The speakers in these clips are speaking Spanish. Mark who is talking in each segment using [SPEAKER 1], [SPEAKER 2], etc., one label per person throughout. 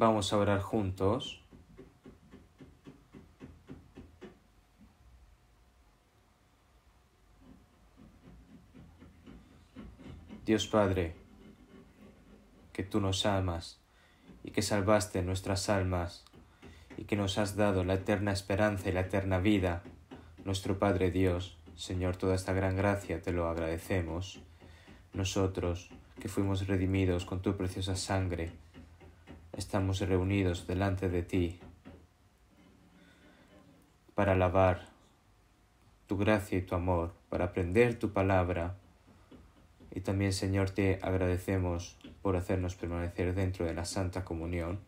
[SPEAKER 1] Vamos a orar juntos. Dios Padre, que tú nos amas y que salvaste nuestras almas y que nos has dado la eterna esperanza y la eterna vida, nuestro Padre Dios, Señor, toda esta gran gracia te lo agradecemos. Nosotros, que fuimos redimidos con tu preciosa sangre, estamos reunidos delante de ti para alabar tu gracia y tu amor, para aprender tu palabra. Y también, Señor, te agradecemos por hacernos permanecer dentro de la Santa Comunión.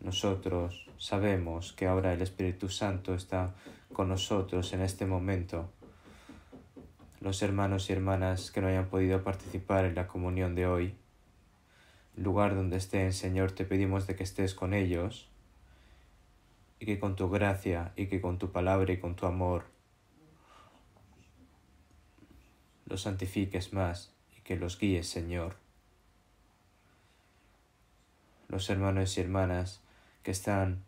[SPEAKER 1] Nosotros sabemos que ahora el Espíritu Santo está con nosotros en este momento. Los hermanos y hermanas que no hayan podido participar en la comunión de hoy, lugar donde estén, Señor, te pedimos de que estés con ellos y que con tu gracia y que con tu palabra y con tu amor los santifiques más y que los guíes, Señor. Los hermanos y hermanas que están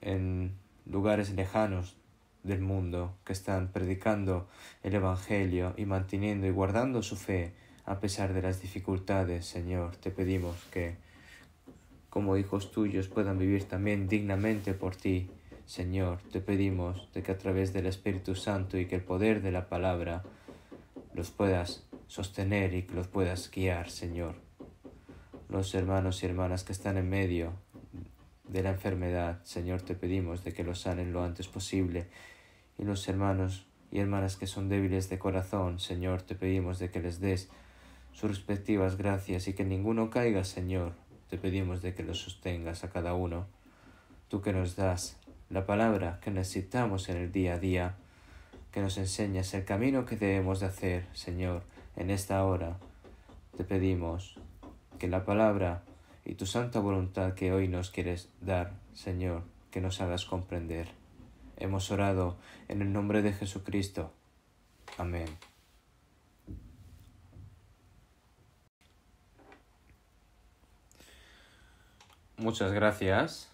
[SPEAKER 1] en lugares lejanos del mundo, que están predicando el Evangelio y manteniendo y guardando su fe, a pesar de las dificultades, Señor, te pedimos que, como hijos tuyos, puedan vivir también dignamente por ti. Señor, te pedimos de que a través del Espíritu Santo y que el poder de la palabra los puedas sostener y que los puedas guiar, Señor. Los hermanos y hermanas que están en medio de la enfermedad, Señor, te pedimos de que los sanen lo antes posible. Y los hermanos y hermanas que son débiles de corazón, Señor, te pedimos de que les des sus respectivas gracias y que ninguno caiga, Señor. Te pedimos de que lo sostengas a cada uno. Tú que nos das la palabra que necesitamos en el día a día, que nos enseñas el camino que debemos de hacer, Señor, en esta hora. Te pedimos que la palabra y tu santa voluntad que hoy nos quieres dar, Señor, que nos hagas comprender. Hemos orado en el nombre de Jesucristo. Amén. Muchas gracias.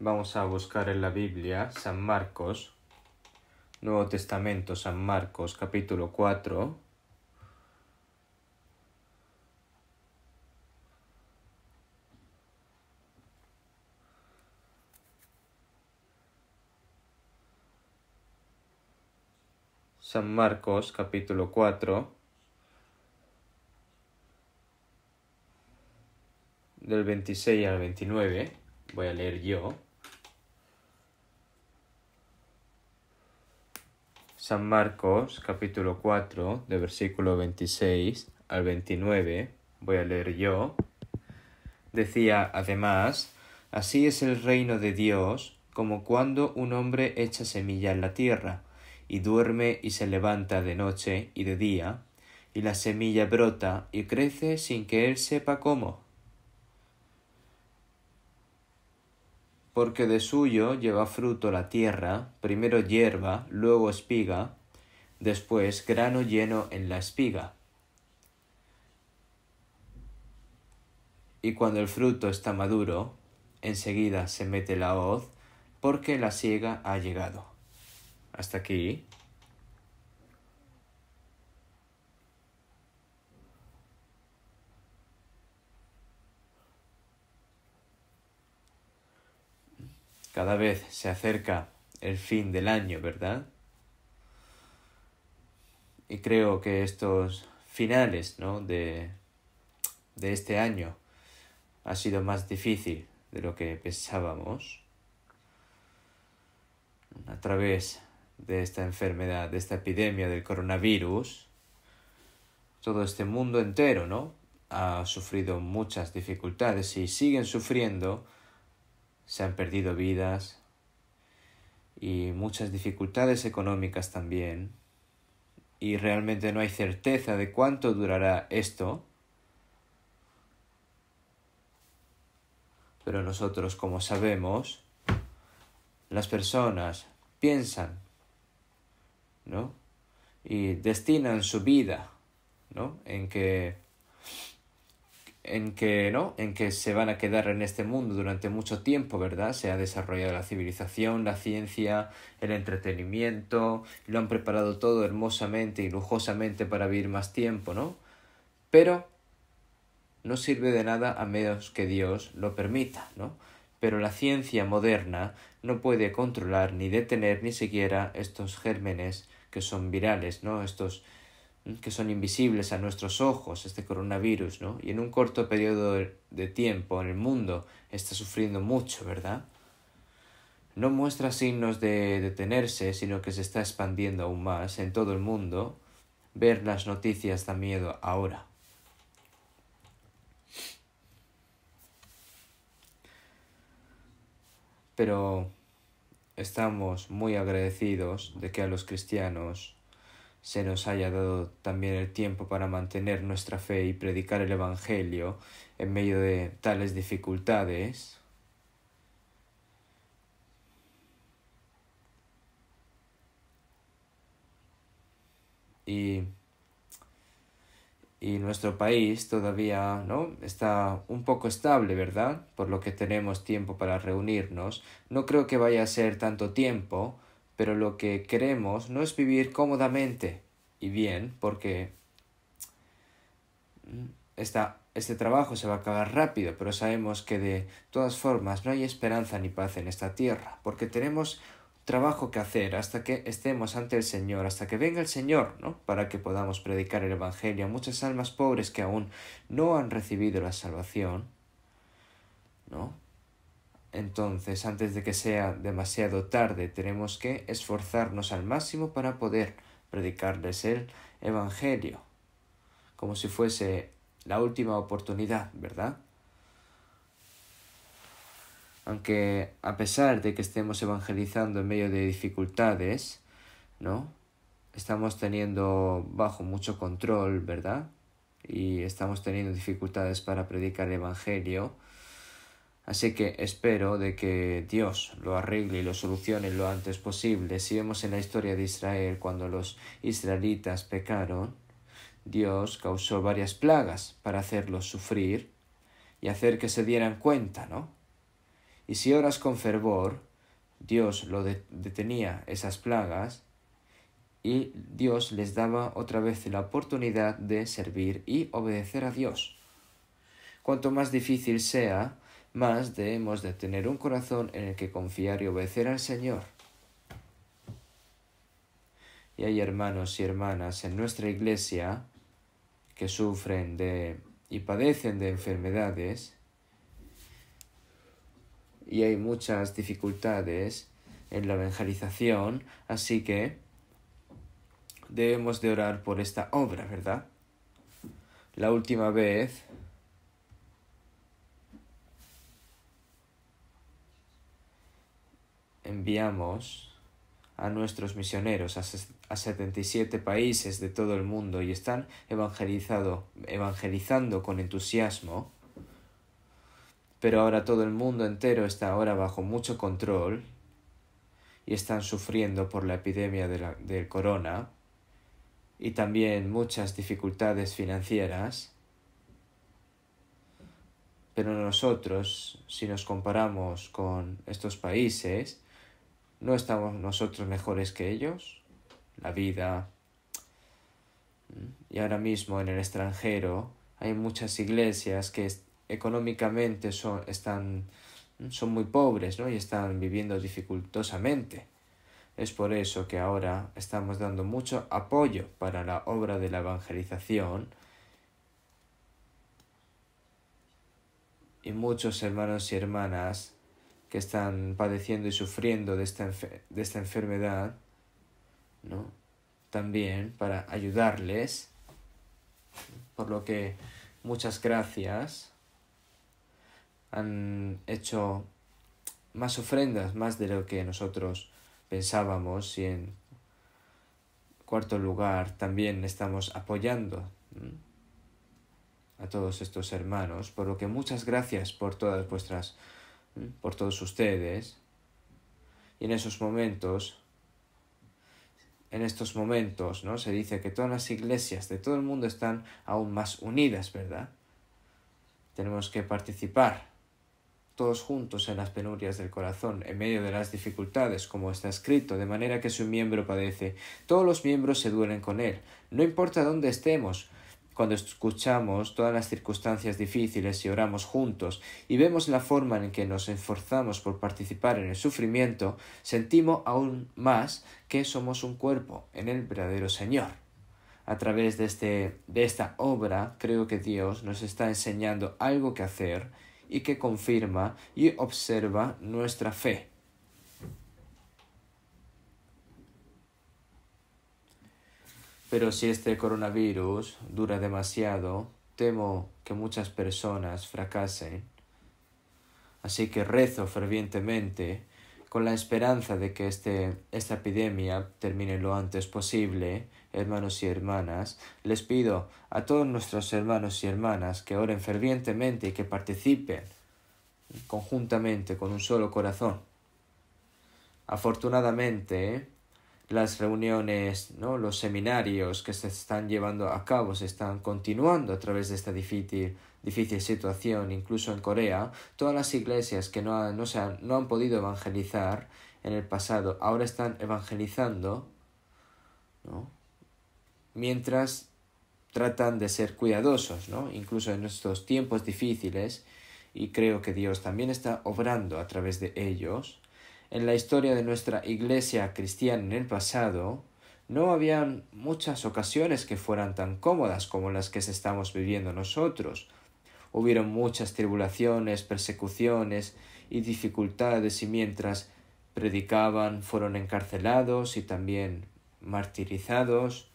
[SPEAKER 1] Vamos a buscar en la Biblia San Marcos, Nuevo Testamento, San Marcos, capítulo 4. San Marcos capítulo 4 del 26 al 29, voy a leer yo. San Marcos capítulo 4, de versículo 26 al 29, voy a leer yo. Decía además, así es el reino de Dios como cuando un hombre echa semilla en la tierra, y duerme y se levanta de noche y de día, y la semilla brota y crece sin que él sepa cómo porque de suyo lleva fruto la tierra, primero hierba, luego espiga, después grano lleno en la espiga. Y cuando el fruto está maduro, enseguida se mete la hoz, porque la siega ha llegado. Hasta aquí Cada vez se acerca el fin del año, ¿verdad? Y creo que estos finales de, este año ha sido más difícil de lo que pensábamos. A través de esta enfermedad, de esta epidemia del coronavirus, todo este mundo entero, Ha sufrido muchas dificultades y siguen sufriendo se han perdido vidas y muchas dificultades económicas también. Y realmente no hay certeza de cuánto durará esto. Pero nosotros, como sabemos, las personas piensan, ¿no? Y destinan su vida, ¿no? En que en que no, en que se van a quedar en este mundo durante mucho tiempo, ¿verdad? Se ha desarrollado la civilización, la ciencia, el entretenimiento, lo han preparado todo hermosamente y lujosamente para vivir más tiempo, ¿no? Pero no sirve de nada a menos que Dios lo permita, ¿no? Pero la ciencia moderna no puede controlar ni detener ni siquiera estos gérmenes que son virales, ¿no? Estos que son invisibles a nuestros ojos, este coronavirus, ¿no? Y en un corto periodo de tiempo en el mundo está sufriendo mucho, ¿verdad? No muestra signos de detenerse, sino que se está expandiendo aún más en todo el mundo. Ver las noticias da miedo ahora. Pero estamos muy agradecidos de que a los cristianos se nos haya dado también el tiempo para mantener nuestra fe y predicar el Evangelio en medio de tales dificultades. Y, nuestro país todavía ¿no? está un poco estable, ¿verdad? Por lo que tenemos tiempo para reunirnos. No creo que vaya a ser tanto tiempo pero lo que queremos no es vivir cómodamente y bien, porque mm, esta, este trabajo se va a acabar rápido, pero sabemos que de todas formas no hay esperanza ni paz en esta tierra, porque tenemos trabajo que hacer hasta que estemos ante el Señor, hasta que venga el Señor, ¿no? Para que podamos predicar el Evangelio a muchas almas pobres que aún no han recibido la salvación, ¿no? Entonces, antes de que sea demasiado tarde, tenemos que esforzarnos al máximo para poder predicarles el Evangelio, como si fuese la última oportunidad, ¿verdad? Aunque a pesar de que estemos evangelizando en medio de dificultades, ¿no? Estamos teniendo bajo mucho control, ¿verdad? Y estamos teniendo dificultades para predicar el Evangelio Así que espero de que Dios lo arregle y lo solucione lo antes posible. Si vemos en la historia de Israel cuando los israelitas pecaron, Dios causó varias plagas para hacerlos sufrir y hacer que se dieran cuenta, ¿no? Y si oras con fervor, Dios lo detenía esas plagas y Dios les daba otra vez la oportunidad de servir y obedecer a Dios. Cuanto más difícil sea, más debemos de tener un corazón en el que confiar y obedecer al Señor. Y hay hermanos y hermanas en nuestra iglesia que sufren de y padecen de enfermedades y hay muchas dificultades en la evangelización, así que debemos de orar por esta obra, ¿verdad? La última vez enviamos a nuestros misioneros a, 77 países de todo el mundo y están evangelizado, evangelizando con entusiasmo, pero ahora todo el mundo entero está ahora bajo mucho control y están sufriendo por la epidemia del corona y también muchas dificultades financieras. Pero nosotros, si nos comparamos con estos países, ¿No estamos nosotros mejores que ellos? La vida. Y ahora mismo en el extranjero hay muchas iglesias que económicamente son, están, son muy pobres ¿no? y están viviendo dificultosamente. Es por eso que ahora estamos dando mucho apoyo para la obra de la evangelización y muchos hermanos y hermanas que están padeciendo y sufriendo de esta, de esta enfermedad, ¿no? También para ayudarles. Por lo que muchas gracias. Han hecho más ofrendas, más de lo que nosotros pensábamos y en cuarto lugar también estamos apoyando a todos estos hermanos, por lo que muchas gracias por todas vuestras por todos ustedes. Y en esos momentos, en estos momentos, ¿no? Se dice que todas las iglesias de todo el mundo están aún más unidas, ¿verdad? Tenemos que participar todos juntos en las penurias del corazón, en medio de las dificultades, como está escrito, de manera que si un miembro padece, todos los miembros se duelen con él, no importa dónde estemos, cuando escuchamos todas las circunstancias difíciles y oramos juntos y vemos la forma en que nos esforzamos por participar en el sufrimiento, sentimos aún más que somos un cuerpo en el verdadero Señor. A través de, este, de esta obra creo que Dios nos está enseñando algo que hacer y que confirma y observa nuestra fe Pero si este coronavirus dura demasiado, temo que muchas personas fracasen. Así que rezo fervientemente con la esperanza de que este, esta epidemia termine lo antes posible, hermanos y hermanas, les pido a todos nuestros hermanos y hermanas que oren fervientemente y que participen conjuntamente con un solo corazón. Afortunadamente, las reuniones, ¿no? los seminarios que se están llevando a cabo, se están continuando a través de esta difícil, difícil situación, incluso en Corea, todas las iglesias que no, no, han, podido evangelizar en el pasado, ahora están evangelizando, mientras tratan de ser cuidadosos, ¿no? incluso en estos tiempos difíciles, y creo que Dios también está obrando a través de ellos, en la historia de nuestra iglesia cristiana en el pasado, no habían muchas ocasiones que fueran tan cómodas como las que estamos viviendo nosotros. Hubieron muchas tribulaciones, persecuciones y dificultades y mientras predicaban fueron encarcelados y también martirizados.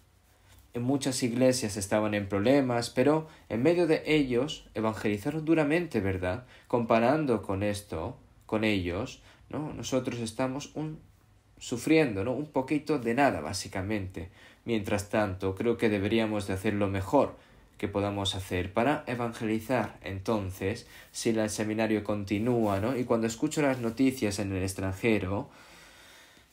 [SPEAKER 1] En muchas iglesias estaban en problemas, pero en medio de ellos evangelizaron duramente, ¿verdad? Comparando con esto, con ellos, ¿no? Nosotros estamos un, sufriendo, ¿no? Un poquito de nada, básicamente. Mientras tanto, creo que deberíamos de hacer lo mejor que podamos hacer para evangelizar. Entonces, si el seminario continúa, ¿no? Y cuando escucho las noticias en el extranjero,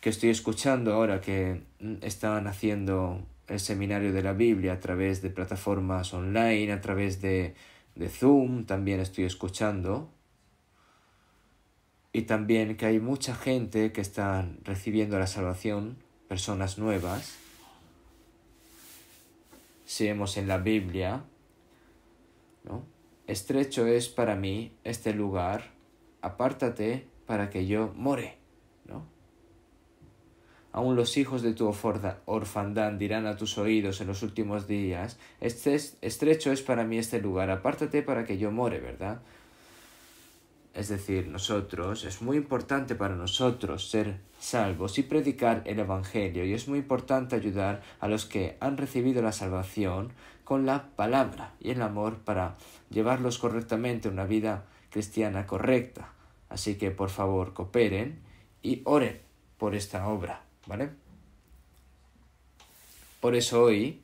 [SPEAKER 1] que estoy escuchando ahora que mm, están haciendo el seminario de la Biblia a través de plataformas online, a través de, de Zoom, también estoy escuchando, y también que hay mucha gente que está recibiendo la salvación, personas nuevas. Si vemos en la Biblia, ¿no? Estrecho es para mí este lugar, apártate para que yo more, ¿no? Aún los hijos de tu orfandad dirán a tus oídos en los últimos días, estrecho es para mí este lugar, apártate para que yo more, ¿verdad? es decir, nosotros, es muy importante para nosotros ser salvos y predicar el Evangelio, y es muy importante ayudar a los que han recibido la salvación con la palabra y el amor para llevarlos correctamente a una vida cristiana correcta. Así que por favor cooperen y oren por esta obra, ¿vale? Por eso hoy,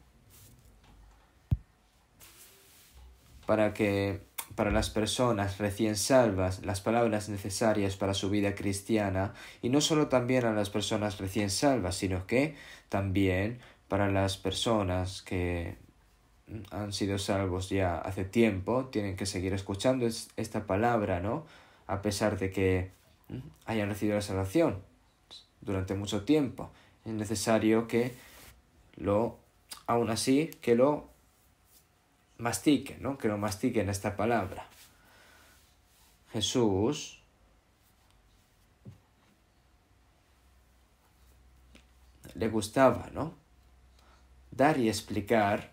[SPEAKER 1] para que para las personas recién salvas las palabras necesarias para su vida cristiana y no solo también a las personas recién salvas, sino que también para las personas que han sido salvos ya hace tiempo, tienen que seguir escuchando esta palabra, ¿no? A pesar de que mm, hayan recibido la salvación durante mucho tiempo. Es necesario que lo, aún así, que lo Mastiquen, ¿no? Que lo mastiquen esta palabra. Jesús le gustaba, ¿no? Dar y explicar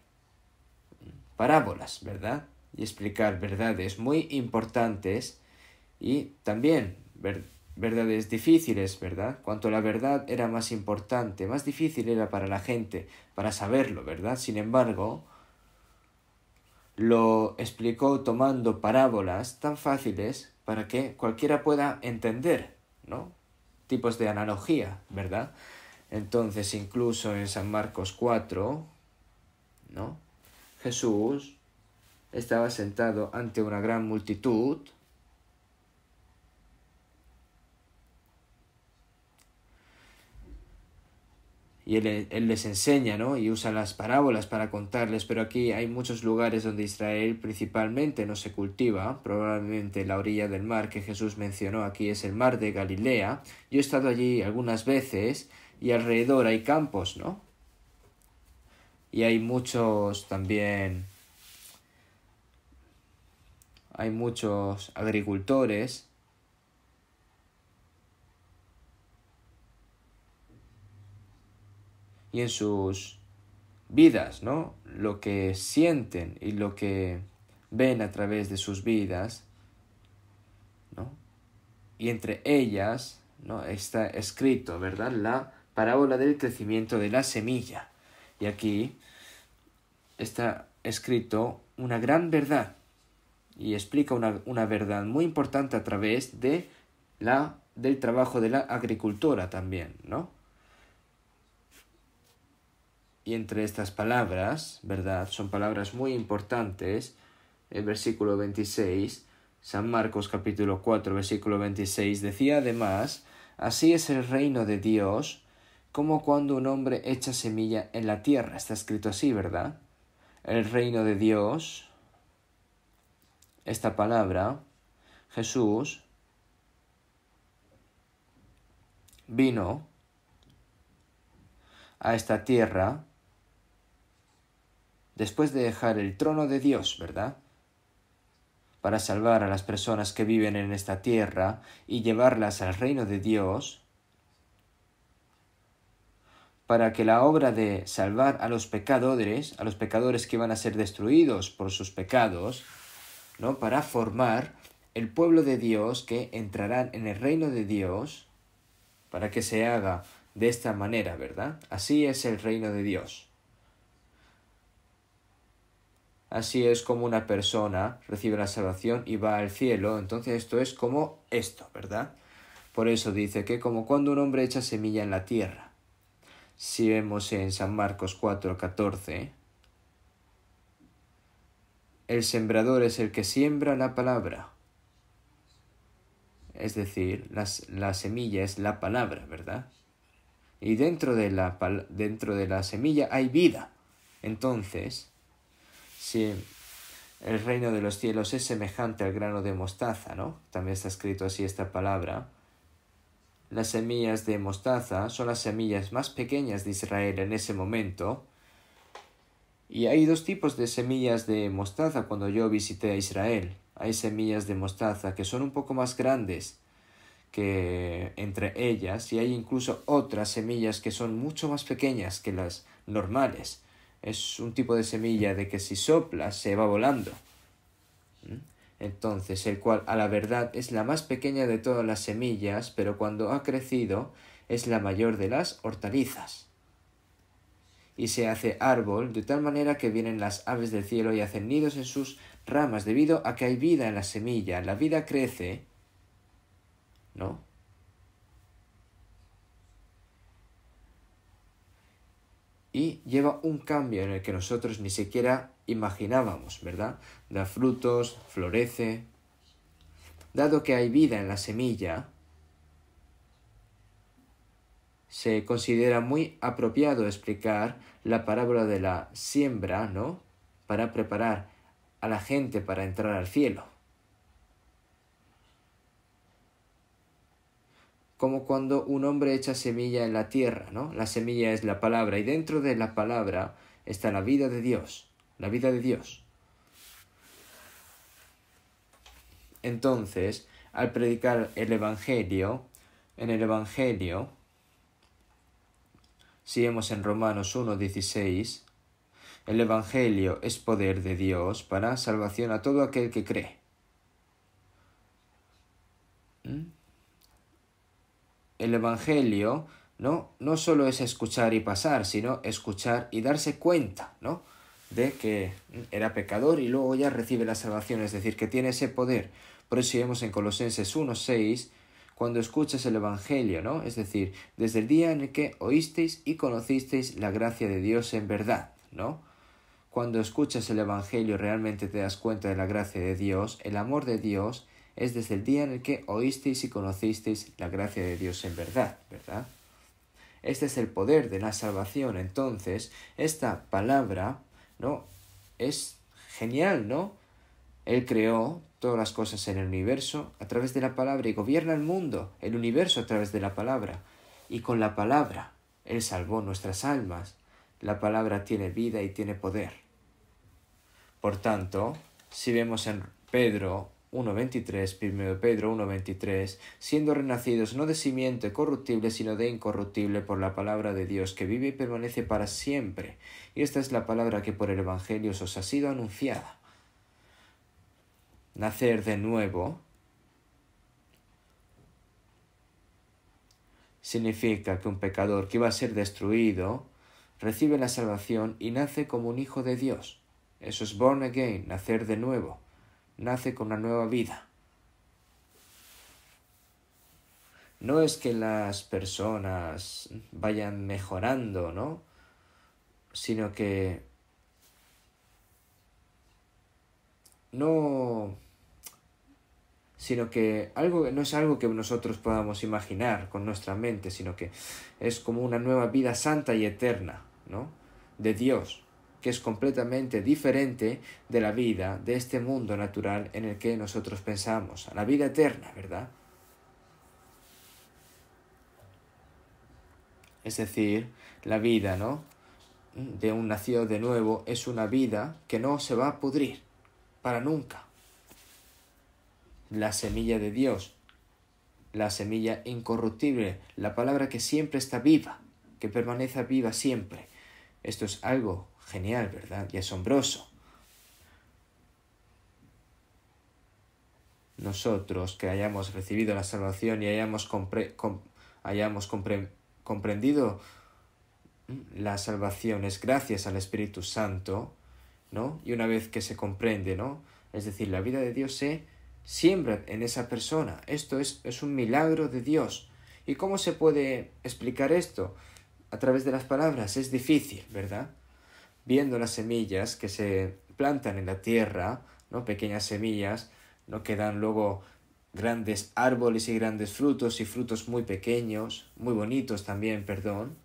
[SPEAKER 1] parábolas, ¿verdad? Y explicar verdades muy importantes y también verdades difíciles, ¿verdad? Cuanto la verdad era más importante, más difícil era para la gente, para saberlo, ¿verdad? Sin embargo, lo explicó tomando parábolas tan fáciles para que cualquiera pueda entender, ¿no? Tipos de analogía, ¿verdad? Entonces, incluso en San Marcos 4, ¿no? Jesús estaba sentado ante una gran multitud y él, les enseña, ¿no? Y usa las parábolas para contarles, pero aquí hay muchos lugares donde Israel principalmente no se cultiva, probablemente la orilla del mar que Jesús mencionó aquí es el mar de Galilea. Yo he estado allí algunas veces y alrededor hay campos, ¿no? Y hay muchos también... Hay muchos agricultores y en sus vidas, ¿no? Lo que sienten y lo que ven a través de sus vidas, ¿no? Y entre ellas, ¿no? Está escrito, ¿verdad? La parábola del crecimiento de la semilla. Y aquí está escrito una gran verdad y explica una, una verdad muy importante a través de la, del trabajo de la agricultora también, ¿no? Y entre estas palabras, ¿verdad? Son palabras muy importantes. El versículo 26, San Marcos capítulo 4, versículo 26, decía además, Así es el reino de Dios, como cuando un hombre echa semilla en la tierra. Está escrito así, ¿verdad? El reino de Dios, esta palabra, Jesús, vino a esta tierra después de dejar el trono de Dios, ¿verdad? Para salvar a las personas que viven en esta tierra y llevarlas al reino de Dios, para que la obra de salvar a los pecadores, a los pecadores que van a ser destruidos por sus pecados, ¿no? Para formar el pueblo de Dios que entrarán en el reino de Dios, para que se haga de esta manera, ¿verdad? Así es el reino de Dios. Así es como una persona recibe la salvación y va al cielo. Entonces esto es como esto, ¿verdad? Por eso dice que como cuando un hombre echa semilla en la tierra. Si vemos en San Marcos 14. el sembrador es el que siembra la palabra. Es decir, la semilla es la palabra, ¿verdad? Y dentro de la, dentro de la semilla hay vida. Entonces, si el reino de los cielos es semejante al grano de mostaza, ¿no? También está escrito así esta palabra. Las semillas de mostaza son las semillas más pequeñas de Israel en ese momento. Y hay dos tipos de semillas de mostaza cuando yo visité a Israel. Hay semillas de mostaza que son un poco más grandes que entre ellas y hay incluso otras semillas que son mucho más pequeñas que las normales es un tipo de semilla de que si sopla se va volando. ¿Mm? Entonces, el cual a la verdad es la más pequeña de todas las semillas, pero cuando ha crecido es la mayor de las hortalizas. Y se hace árbol de tal manera que vienen las aves del cielo y hacen nidos en sus ramas, debido a que hay vida en la semilla. La vida crece, ¿no? y lleva un cambio en el que nosotros ni siquiera imaginábamos, ¿verdad? Da frutos, florece. Dado que hay vida en la semilla, se considera muy apropiado explicar la parábola de la siembra, ¿no? Para preparar a la gente para entrar al cielo. como cuando un hombre echa semilla en la tierra, ¿no? La semilla es la palabra y dentro de la palabra está la vida de Dios, la vida de Dios. Entonces, al predicar el Evangelio, en el Evangelio, si vemos en Romanos 1.16, el Evangelio es poder de Dios para salvación a todo aquel que cree. ¿Mm? el Evangelio, ¿no? No solo es escuchar y pasar, sino escuchar y darse cuenta, ¿no? De que era pecador y luego ya recibe la salvación, es decir, que tiene ese poder. Por eso vemos en Colosenses 6, cuando escuchas el Evangelio, ¿no? Es decir, desde el día en el que oísteis y conocisteis la gracia de Dios en verdad, ¿no? Cuando escuchas el Evangelio realmente te das cuenta de la gracia de Dios, el amor de Dios, es desde el día en el que oísteis y conocisteis la gracia de Dios en verdad, ¿verdad? Este es el poder de la salvación. Entonces, esta palabra, ¿no? Es genial, ¿no? Él creó todas las cosas en el universo a través de la palabra y gobierna el mundo, el universo a través de la palabra. Y con la palabra, Él salvó nuestras almas. La palabra tiene vida y tiene poder. Por tanto, si vemos en Pedro 1.23, 1 Pedro 1.23, siendo renacidos no de simiente corruptible, sino de incorruptible por la palabra de Dios que vive y permanece para siempre. Y esta es la palabra que por el Evangelio os ha sido anunciada. Nacer de nuevo significa que un pecador que iba a ser destruido recibe la salvación y nace como un hijo de Dios. Eso es born again, nacer de nuevo nace con una nueva vida. No es que las personas vayan mejorando, ¿no? Sino que no sino que algo no es algo que nosotros podamos imaginar con nuestra mente, sino que es como una nueva vida santa y eterna, ¿no? de Dios es completamente diferente de la vida de este mundo natural en el que nosotros pensamos, la vida eterna, ¿verdad? Es decir, la vida, ¿no? De un nacido de nuevo es una vida que no se va a pudrir para nunca. La semilla de Dios, la semilla incorruptible, la palabra que siempre está viva, que permanece viva siempre. Esto es algo genial, ¿verdad? Y asombroso. Nosotros que hayamos recibido la salvación y hayamos, hayamos comprendido mm, la salvación es gracias al Espíritu Santo, ¿no? Y una vez que se comprende, ¿no? Es decir, la vida de Dios se siembra en esa persona. Esto es, es un milagro de Dios. ¿Y cómo se puede explicar esto? A través de las palabras. Es difícil, ¿verdad? viendo las semillas que se plantan en la tierra, ¿no? pequeñas semillas, ¿no? que dan luego grandes árboles y grandes frutos y frutos muy pequeños, muy bonitos también, perdón.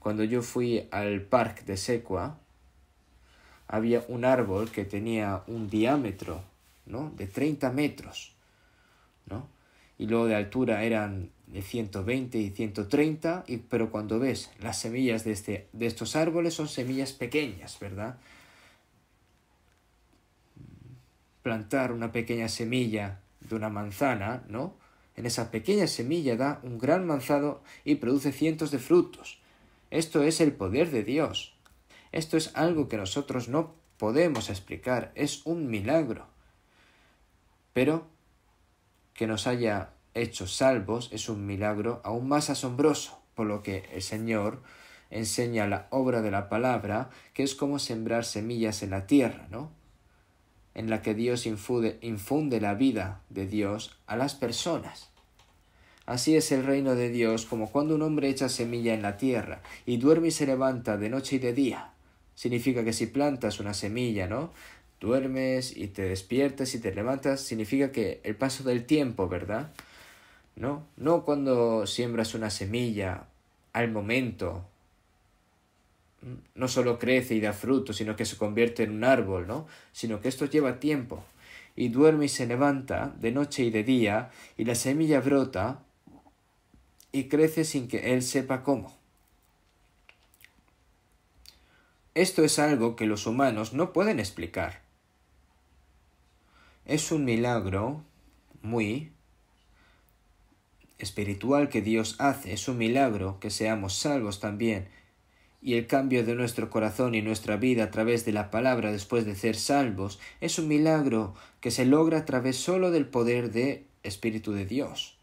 [SPEAKER 1] Cuando yo fui al parque de Secua, había un árbol que tenía un diámetro ¿no? de 30 metros, ¿no? y luego de altura eran de 120 y 130, pero cuando ves las semillas de, este, de estos árboles son semillas pequeñas, ¿verdad? Plantar una pequeña semilla de una manzana, ¿no? En esa pequeña semilla da un gran manzado y produce cientos de frutos. Esto es el poder de Dios. Esto es algo que nosotros no podemos explicar, es un milagro. Pero que nos haya hechos salvos es un milagro aún más asombroso, por lo que el Señor enseña la obra de la palabra, que es como sembrar semillas en la tierra, ¿no? En la que Dios infunde, infunde la vida de Dios a las personas. Así es el reino de Dios como cuando un hombre echa semilla en la tierra y duerme y se levanta de noche y de día. Significa que si plantas una semilla, ¿no? Duermes y te despiertas y te levantas, significa que el paso del tiempo, ¿verdad? ¿no? cuando siembras una semilla al momento, no solo crece y da fruto, sino que se convierte en un árbol, ¿no? Sino que esto lleva tiempo. Y duerme y se levanta de noche y de día, y la semilla brota y crece sin que él sepa cómo. Esto es algo que los humanos no pueden explicar. Es un milagro muy espiritual que Dios hace es un milagro que seamos salvos también, y el cambio de nuestro corazón y nuestra vida a través de la palabra después de ser salvos es un milagro que se logra a través solo del poder de Espíritu de Dios.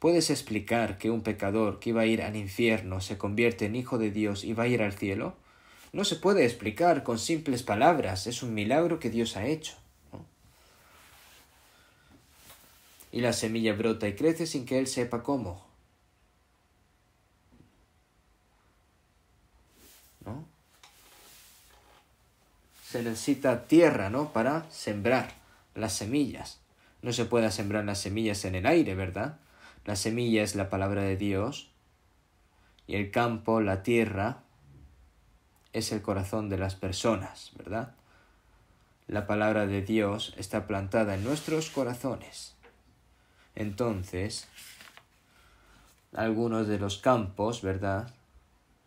[SPEAKER 1] ¿Puedes explicar que un pecador que iba a ir al infierno se convierte en hijo de Dios y va a ir al cielo? No se puede explicar con simples palabras, es un milagro que Dios ha hecho. y la semilla brota y crece sin que él sepa cómo. ¿No? Se necesita tierra, ¿no? Para sembrar las semillas. No se puede sembrar las semillas en el aire, ¿verdad? La semilla es la palabra de Dios y el campo, la tierra, es el corazón de las personas, ¿verdad? La palabra de Dios está plantada en nuestros corazones. Entonces, algunos de los campos, ¿verdad?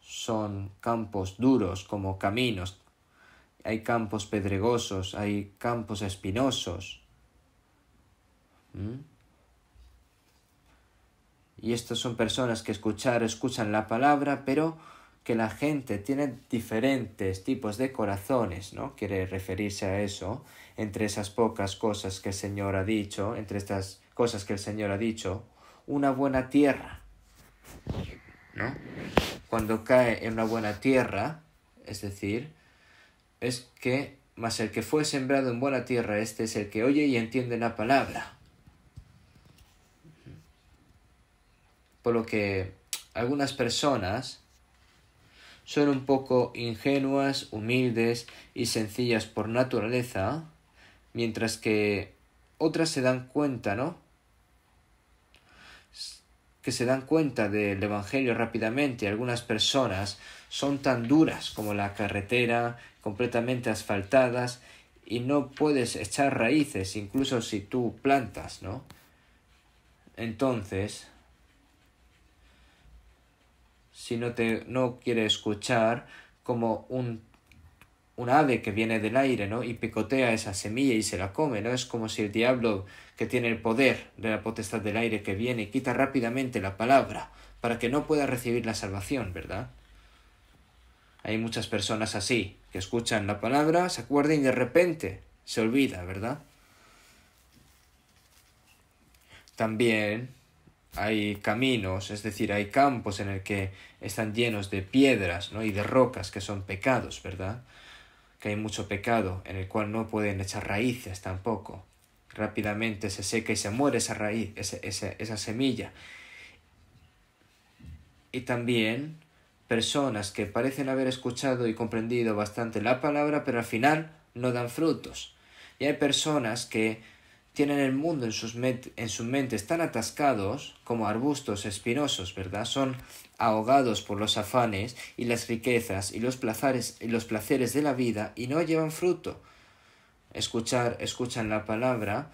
[SPEAKER 1] Son campos duros como caminos. Hay campos pedregosos, hay campos espinosos. ¿Mm? Y estas son personas que escuchar, escuchan la palabra, pero que la gente tiene diferentes tipos de corazones, ¿no? Quiere referirse a eso, entre esas pocas cosas que el Señor ha dicho, entre estas cosas que el Señor ha dicho, una buena tierra. ¿No? Cuando cae en una buena tierra, es decir, es que más el que fue sembrado en buena tierra, este es el que oye y entiende la palabra. Por lo que algunas personas son un poco ingenuas, humildes y sencillas por naturaleza, mientras que otras se dan cuenta, ¿no? que se dan cuenta del Evangelio rápidamente. Algunas personas son tan duras como la carretera, completamente asfaltadas, y no puedes echar raíces, incluso si tú plantas, ¿no? Entonces, si no te no quiere escuchar como un, un ave que viene del aire, ¿no? Y picotea esa semilla y se la come, ¿no? Es como si el diablo que tiene el poder de la potestad del aire que viene y quita rápidamente la palabra para que no pueda recibir la salvación, ¿verdad? Hay muchas personas así, que escuchan la palabra, se acuerdan y de repente se olvida, ¿verdad? También hay caminos, es decir, hay campos en el que están llenos de piedras ¿no? y de rocas que son pecados, ¿verdad? Que hay mucho pecado en el cual no pueden echar raíces tampoco rápidamente se seca y se muere esa raíz, esa, esa semilla. Y también personas que parecen haber escuchado y comprendido bastante la palabra, pero al final no dan frutos. Y hay personas que tienen el mundo en sus, en mentes tan atascados como arbustos espinosos, ¿verdad? Son ahogados por los afanes y las riquezas y los, y los placeres de la vida y no llevan fruto escuchar, escuchan la palabra,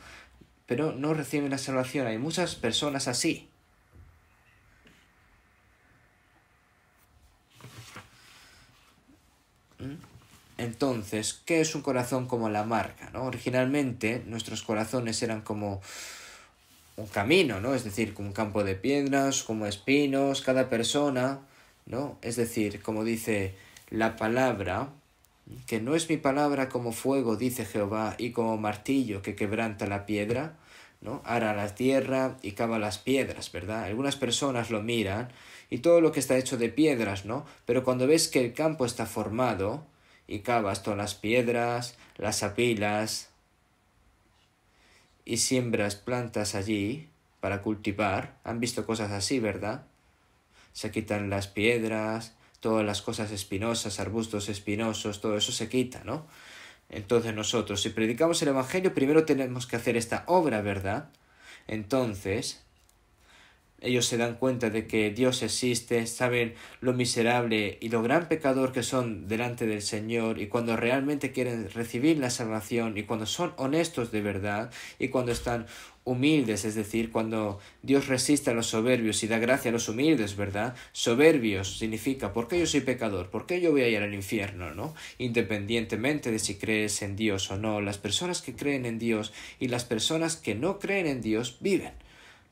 [SPEAKER 1] pero no reciben la salvación. Hay muchas personas así. ¿Mm? Entonces, ¿qué es un corazón como la marca? Originalmente nuestros corazones eran como un camino, ¿no? Es decir, como un campo de piedras, como espinos, cada persona, ¿no? Es decir, como dice la palabra, que no es mi palabra como fuego, dice Jehová, y como martillo que quebranta la piedra, ¿no? Ara la tierra y cava las piedras, ¿verdad? Algunas personas lo miran y todo lo que está hecho de piedras, ¿no? Pero cuando ves que el campo está formado y cavas todas las piedras, las apilas y siembras plantas allí para cultivar, han visto cosas así, ¿verdad? Se quitan las piedras, todas las cosas espinosas, arbustos espinosos, todo eso se quita, ¿no? Entonces nosotros, si predicamos el Evangelio, primero tenemos que hacer esta obra, ¿verdad? Entonces, ellos se dan cuenta de que Dios existe, saben lo miserable y lo gran pecador que son delante del Señor y cuando realmente quieren recibir la salvación y cuando son honestos de verdad y cuando están humildes, es decir, cuando Dios resiste a los soberbios y da gracia a los humildes, ¿verdad? Soberbios significa, ¿por qué yo soy pecador? ¿Por qué yo voy a ir al infierno? ¿no? Independientemente de si crees en Dios o no, las personas que creen en Dios y las personas que no creen en Dios viven.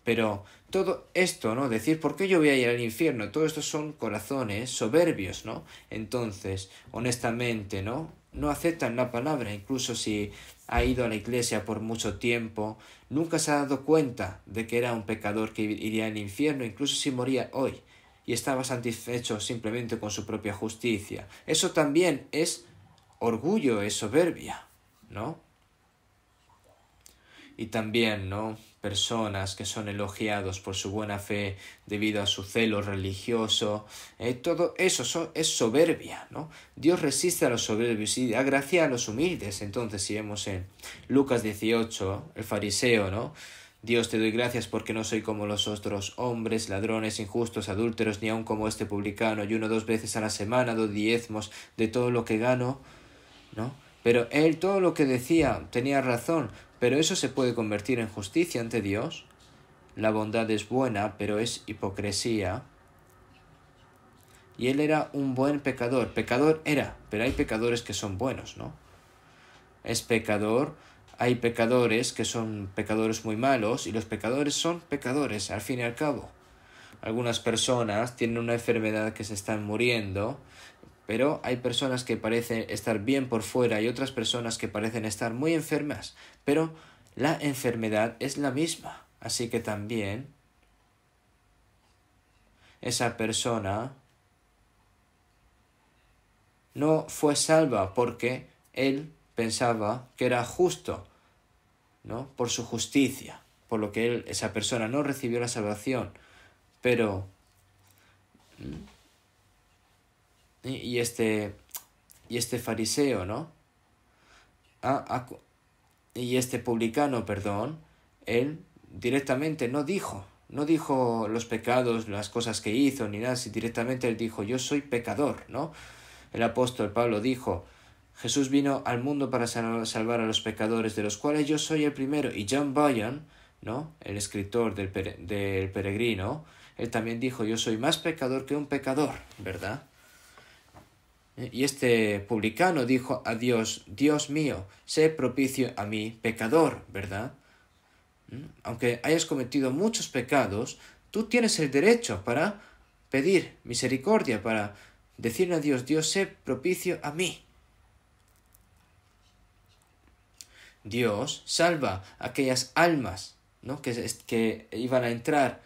[SPEAKER 1] Pero todo esto, ¿no? Decir, ¿por qué yo voy a ir al infierno? Todo esto son corazones soberbios, ¿no? Entonces, honestamente, ¿no? No aceptan la palabra, incluso si ha ido a la iglesia por mucho tiempo, nunca se ha dado cuenta de que era un pecador que iría al infierno, incluso si moría hoy, y estaba satisfecho simplemente con su propia justicia. Eso también es orgullo, es soberbia, ¿no? Y también, ¿no? personas que son elogiados por su buena fe debido a su celo religioso, eh, todo eso es soberbia, ¿no? Dios resiste a los soberbios y da gracia a los humildes. Entonces, si vemos en Lucas 18, el fariseo, ¿no? Dios te doy gracias porque no soy como los otros hombres, ladrones, injustos, adúlteros, ni aun como este publicano. y uno dos veces a la semana, do diezmos de todo lo que gano, ¿no? Pero él todo lo que decía tenía razón, pero eso se puede convertir en justicia ante Dios. La bondad es buena, pero es hipocresía. Y él era un buen pecador. Pecador era, pero hay pecadores que son buenos, ¿no? Es pecador, hay pecadores que son pecadores muy malos y los pecadores son pecadores, al fin y al cabo. Algunas personas tienen una enfermedad que se están muriendo pero hay personas que parecen estar bien por fuera y otras personas que parecen estar muy enfermas, pero la enfermedad es la misma. Así que también esa persona no fue salva porque él pensaba que era justo, ¿no? Por su justicia, por lo que él, esa persona no recibió la salvación, pero y este, y este fariseo, ¿no? Ah, y este publicano, perdón, él directamente no dijo, no dijo los pecados, las cosas que hizo, ni nada, si directamente él dijo, yo soy pecador, ¿no? El apóstol Pablo dijo, Jesús vino al mundo para salvar a los pecadores, de los cuales yo soy el primero. Y John Bunyan ¿no? El escritor del, del peregrino, él también dijo, yo soy más pecador que un pecador, ¿verdad? Y este publicano dijo a Dios, Dios mío, sé propicio a mí, pecador, ¿verdad? ¿Mm? Aunque hayas cometido muchos pecados, tú tienes el derecho para pedir misericordia, para decirle a Dios, Dios, sé propicio a mí. Dios salva aquellas almas ¿no? que, que, iban a entrar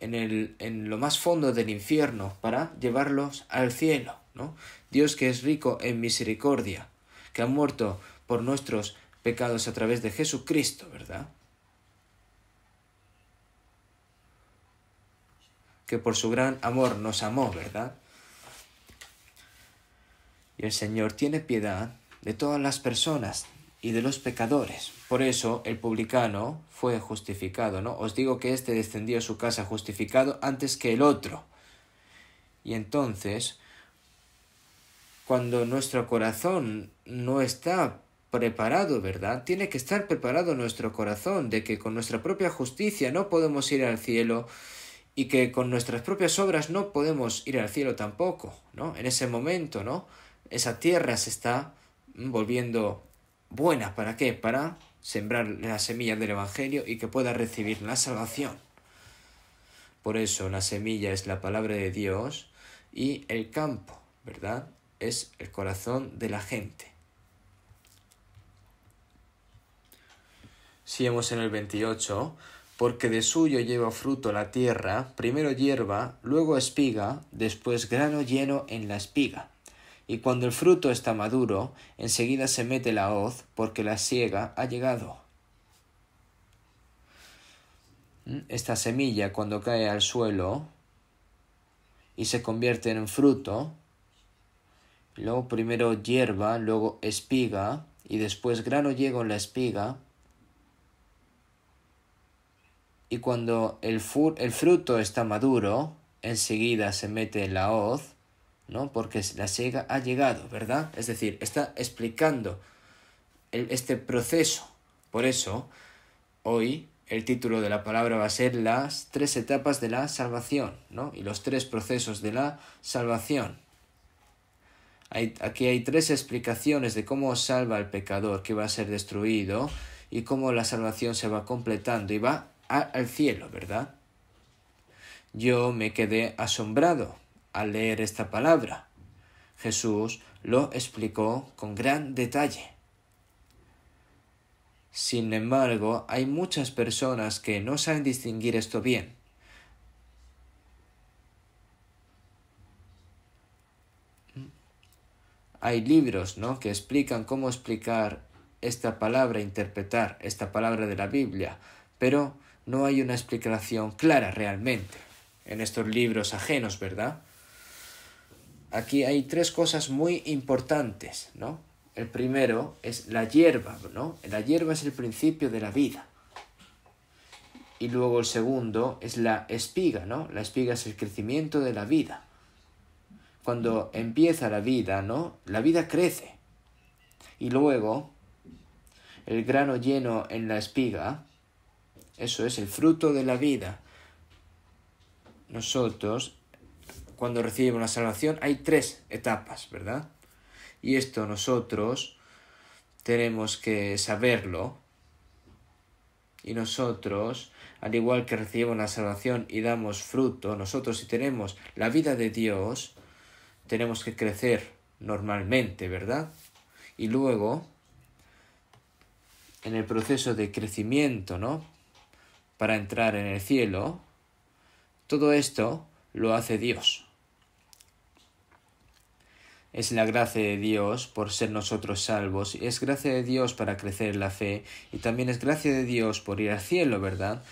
[SPEAKER 1] en, el, en lo más fondo del infierno para llevarlos al cielo. ¿no? Dios que es rico en misericordia, que ha muerto por nuestros pecados a través de Jesucristo, ¿verdad? Que por su gran amor nos amó, ¿verdad? Y el Señor tiene piedad de todas las personas y de los pecadores. Por eso el publicano fue justificado, ¿no? Os digo que éste descendió a su casa justificado antes que el otro. Y entonces cuando nuestro corazón no está preparado, ¿verdad? Tiene que estar preparado nuestro corazón de que con nuestra propia justicia no podemos ir al cielo y que con nuestras propias obras no podemos ir al cielo tampoco, ¿no? En ese momento, ¿no? Esa tierra se está volviendo buena, ¿para qué? Para sembrar la semilla del Evangelio y que pueda recibir la salvación. Por eso la semilla es la palabra de Dios y el campo, ¿verdad? es el corazón de la gente. Sigamos en el 28, porque de suyo lleva fruto la tierra, primero hierba, luego espiga, después grano lleno en la espiga. Y cuando el fruto está maduro, enseguida se mete la hoz, porque la siega ha llegado. Mm, esta semilla, cuando cae al suelo y se convierte en fruto, Luego primero hierba, luego espiga y después grano llega en la espiga. Y cuando el, fruto está maduro, enseguida se mete la hoz, ¿no? Porque la siega ha llegado, ¿verdad? Es decir, está explicando este proceso. Por eso, hoy el título de la palabra va a ser las tres etapas de la salvación, ¿no? Y los tres procesos de la salvación aquí hay tres explicaciones de cómo salva al pecador que va a ser destruido y cómo la salvación se va completando y va al cielo, ¿verdad? Yo me quedé asombrado al leer esta palabra. Jesús lo explicó con gran detalle. Sin embargo, hay muchas personas que no saben distinguir esto bien hay libros ¿no? que explican cómo explicar esta palabra, interpretar esta palabra de la Biblia, pero no hay una explicación clara realmente en estos libros ajenos, ¿verdad? Aquí hay tres cosas muy importantes, ¿no? El primero es la hierba, ¿no? La hierba es el principio de la vida. Y luego el segundo es la espiga, ¿no? La espiga es el crecimiento de la vida cuando empieza la vida, ¿no? La vida crece. Y luego, el grano lleno en la espiga, eso es el fruto de la vida. Nosotros, cuando recibimos la salvación, hay tres etapas, ¿verdad? Y esto nosotros tenemos que saberlo. Y nosotros, al igual que recibimos la salvación y damos fruto, nosotros si tenemos la vida de Dios, tenemos que crecer normalmente, ¿verdad? Y luego, en el proceso de crecimiento, ¿no? Para entrar en el cielo, todo esto lo hace Dios. Es la gracia de Dios por ser nosotros salvos, es gracia de Dios para crecer la fe, y también es gracia de Dios por ir al cielo, ¿verdad?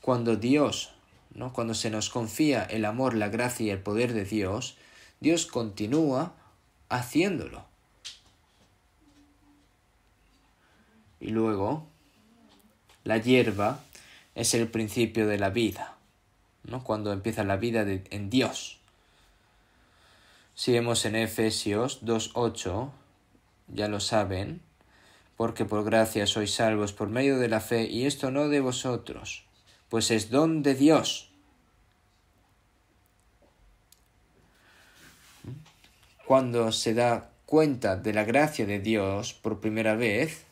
[SPEAKER 1] Cuando Dios, ¿no? Cuando se nos confía el amor, la gracia y el poder de Dios, Dios continúa haciéndolo. Y luego, la hierba es el principio de la vida, ¿no? cuando empieza la vida en Dios. Si vemos en Efesios 2.8, ya lo saben, porque por gracia sois salvos por medio de la fe, y esto no de vosotros, pues es don de Dios cuando se da cuenta de la gracia de Dios por primera vez,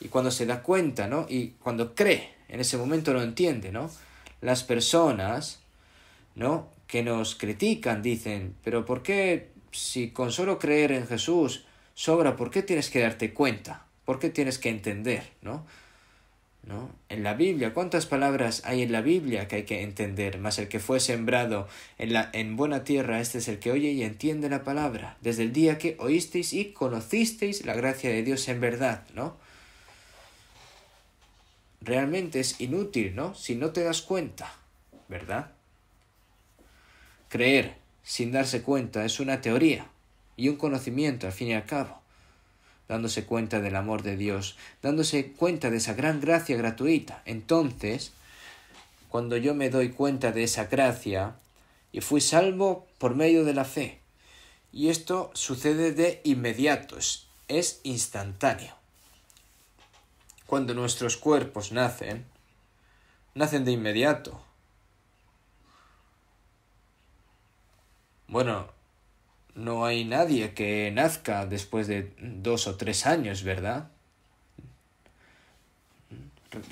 [SPEAKER 1] y cuando se da cuenta, ¿no? Y cuando cree, en ese momento lo entiende, ¿no? Las personas, ¿no? Que nos critican dicen, pero ¿por qué si con solo creer en Jesús sobra, ¿por qué tienes que darte cuenta? ¿Por qué tienes que entender, ¿no? ¿no? En la Biblia, ¿cuántas palabras hay en la Biblia que hay que entender? Más el que fue sembrado en, la, en buena tierra, este es el que oye y entiende la palabra, desde el día que oísteis y conocisteis la gracia de Dios en verdad, ¿no? Realmente es inútil, ¿no? Si no te das cuenta, ¿verdad? Creer sin darse cuenta es una teoría y un conocimiento, al fin y al cabo dándose cuenta del amor de Dios, dándose cuenta de esa gran gracia gratuita. Entonces, cuando yo me doy cuenta de esa gracia, y fui salvo por medio de la fe. Y esto sucede de inmediato, es instantáneo. Cuando nuestros cuerpos nacen, nacen de inmediato. Bueno, no hay nadie que nazca después de dos o tres años, ¿verdad?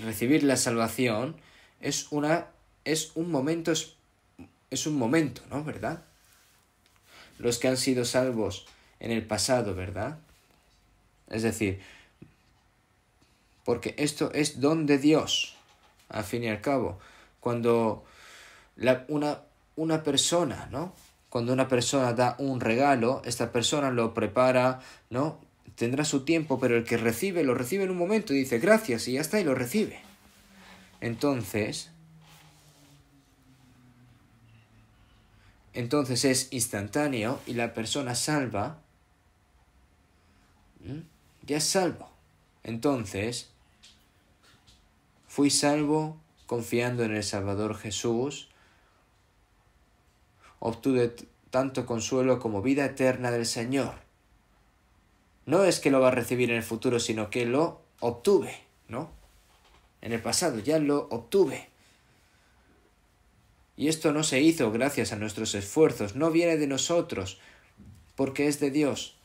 [SPEAKER 1] Recibir la salvación es una es un momento es, un momento, ¿no? ¿Verdad? Los que han sido salvos en el pasado, ¿verdad? Es decir, porque esto es don de Dios, al fin y al cabo. Cuando la, una, una persona, ¿no? Cuando una persona da un regalo, esta persona lo prepara, ¿no? Tendrá su tiempo, pero el que recibe, lo recibe en un momento y dice gracias y ya está y lo recibe. Entonces, entonces es instantáneo y la persona salva, ya es salvo. Entonces, fui salvo confiando en el Salvador Jesús obtuve tanto consuelo como vida eterna del Señor. No es que lo va a recibir en el futuro, sino que lo obtuve, ¿no? En el pasado ya lo obtuve. Y esto no se hizo gracias a nuestros esfuerzos, no viene de nosotros, porque es de Dios.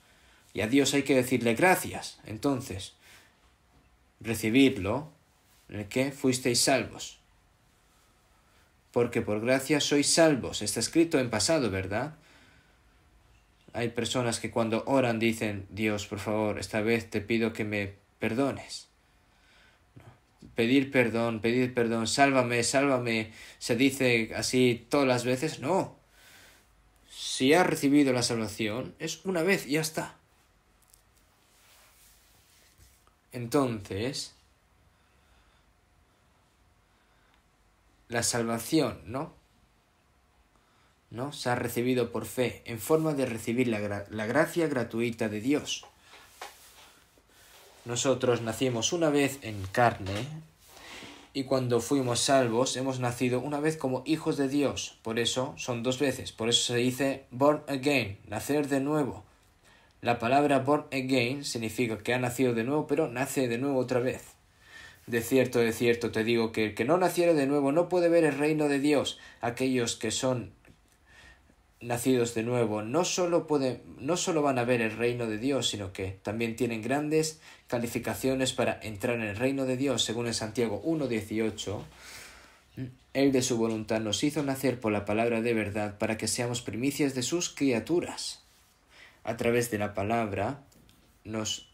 [SPEAKER 1] Y a Dios hay que decirle gracias. Entonces, recibirlo en el que fuisteis salvos porque por gracia sois salvos. Está escrito en pasado, ¿verdad? Hay personas que cuando oran dicen, Dios, por favor, esta vez te pido que me perdones. Pedir perdón, pedir perdón, sálvame, sálvame, se dice así todas las veces. No. Si has recibido la salvación, es una vez y ya está. Entonces, la salvación, ¿no? ¿No? Se ha recibido por fe, en forma de recibir la, la gracia gratuita de Dios. Nosotros nacimos una vez en carne y cuando fuimos salvos hemos nacido una vez como hijos de Dios. Por eso son dos veces. Por eso se dice born again, nacer de nuevo. La palabra born again significa que ha nacido de nuevo, pero nace de nuevo otra vez. De cierto, de cierto, te digo que el que no naciera de nuevo no puede ver el reino de Dios. Aquellos que son nacidos de nuevo no solo, pueden, no solo van a ver el reino de Dios, sino que también tienen grandes calificaciones para entrar en el reino de Dios, según el Santiago 1.18. Él de su voluntad nos hizo nacer por la palabra de verdad para que seamos primicias de sus criaturas. A través de la palabra nos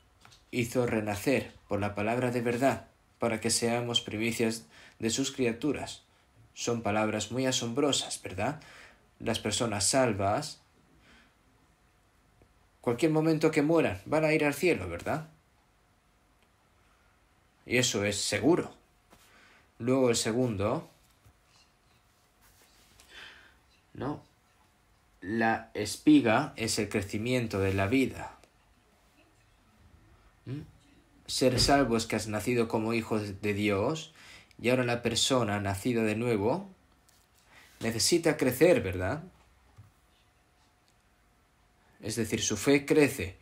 [SPEAKER 1] hizo renacer por la palabra de verdad para que seamos primicias de sus criaturas. Son palabras muy asombrosas, ¿verdad? Las personas salvas, cualquier momento que mueran, van a ir al cielo, ¿verdad? Y eso es seguro. Luego el segundo, ¿no? La espiga es el crecimiento de la vida. ¿Mm? ser salvos que has nacido como hijos de Dios, y ahora la persona nacida de nuevo necesita crecer, ¿verdad? Es decir, su fe crece.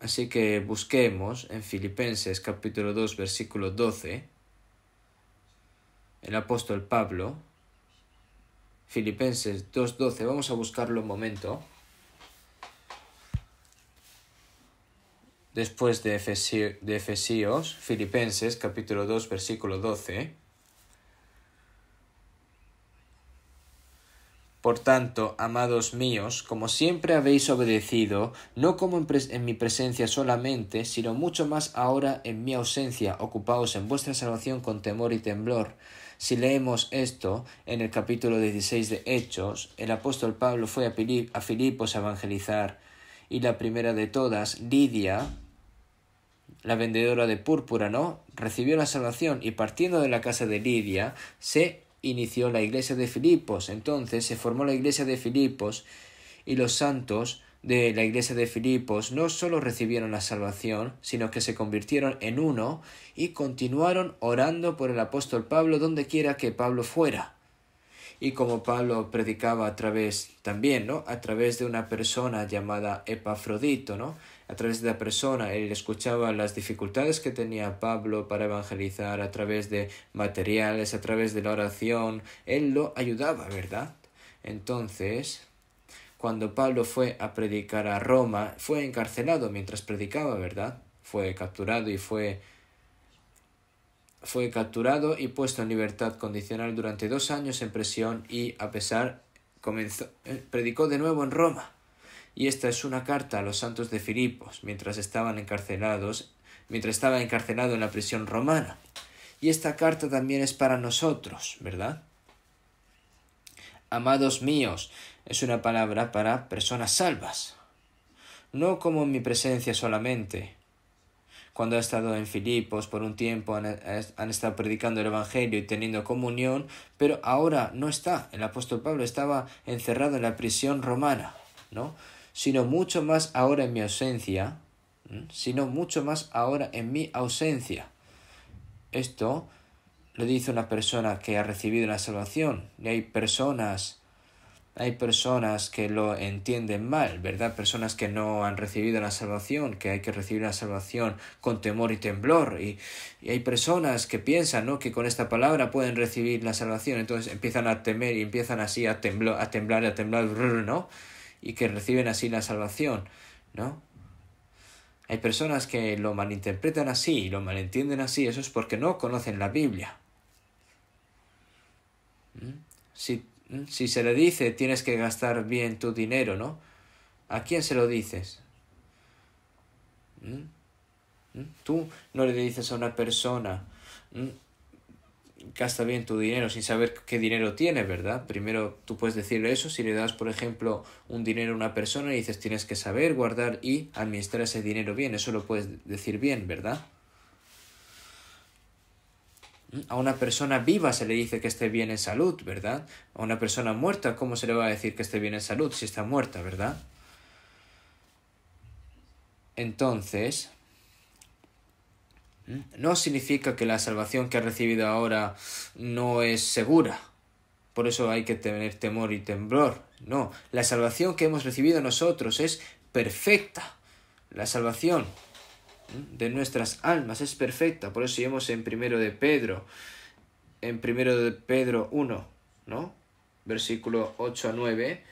[SPEAKER 1] Así que busquemos en Filipenses capítulo 2 versículo 12 el apóstol Pablo Filipenses 2:12 vamos a buscarlo un momento Después de, Efesios, Filipenses capítulo 2 versículo 12. Por tanto, amados míos, como siempre habéis obedecido, no como en, mi presencia solamente, sino mucho más ahora en mi ausencia, ocupaos en vuestra salvación con temor y temblor. Si leemos esto en el capítulo 16 de Hechos, el apóstol Pablo fue a, Filipos a evangelizar y la primera de todas, Lidia, la vendedora de púrpura, ¿no? Recibió la salvación y partiendo de la casa de Lidia se inició la iglesia de Filipos. Entonces se formó la iglesia de Filipos y los santos de la iglesia de Filipos no solo recibieron la salvación, sino que se convirtieron en uno y continuaron orando por el apóstol Pablo donde quiera que Pablo fuera y como Pablo predicaba a través también, ¿no? A través de una persona llamada Epafrodito, ¿no? A través de la persona, él escuchaba las dificultades que tenía Pablo para evangelizar a través de materiales, a través de la oración, él lo ayudaba, ¿verdad? Entonces, cuando Pablo fue a predicar a Roma, fue encarcelado mientras predicaba, ¿verdad? Fue capturado y fue fue capturado y puesto en libertad condicional durante dos años en prisión y, a pesar, comenzó, eh, predicó de nuevo en Roma. Y esta es una carta a los santos de Filipos, mientras estaban encarcelados, mientras estaba encarcelado en la prisión romana. Y esta carta también es para nosotros, ¿verdad? Amados míos, es una palabra para personas salvas. No como en mi presencia solamente, cuando ha estado en Filipos por un tiempo, han, estado predicando el Evangelio y teniendo comunión, pero ahora no está. El apóstol Pablo estaba encerrado en la prisión romana, ¿no? Sino mucho más ahora en mi ausencia, sino mucho más ahora en mi ausencia. Esto lo dice una persona que ha recibido la salvación. Y hay personas hay personas que lo entienden mal, ¿verdad? Personas que no han recibido la salvación, que hay que recibir la salvación con temor y temblor. Y, hay personas que piensan, ¿no? Que con esta palabra pueden recibir la salvación. Entonces empiezan a temer y empiezan así a, temblar, a temblar, a temblar, ¿no? Y que reciben así la salvación, ¿no? Hay personas que lo malinterpretan así y lo malentienden así. Eso es porque no conocen la Biblia. ¿Mm? Si se le dice tienes que gastar bien tu dinero, ¿no? ¿A quién se lo dices? ¿Mm? ¿Mm? Tú no le dices a una persona, ¿Mm? gasta bien tu dinero sin saber qué dinero tiene, ¿verdad? Primero tú puedes decirle eso, si le das, por ejemplo, un dinero a una persona y dices tienes que saber guardar y administrar ese dinero bien, eso lo puedes decir bien, ¿verdad? A una persona viva se le dice que esté bien en salud, ¿verdad? A una persona muerta, ¿cómo se le va a decir que esté bien en salud si está muerta, ¿verdad? Entonces, no significa que la salvación que ha recibido ahora no es segura. Por eso hay que tener temor y temblor. No, la salvación que hemos recibido nosotros es perfecta. La salvación de nuestras almas es perfecta. Por eso vemos en primero de Pedro, en primero de Pedro 1, ¿no? Versículo 8 a 9.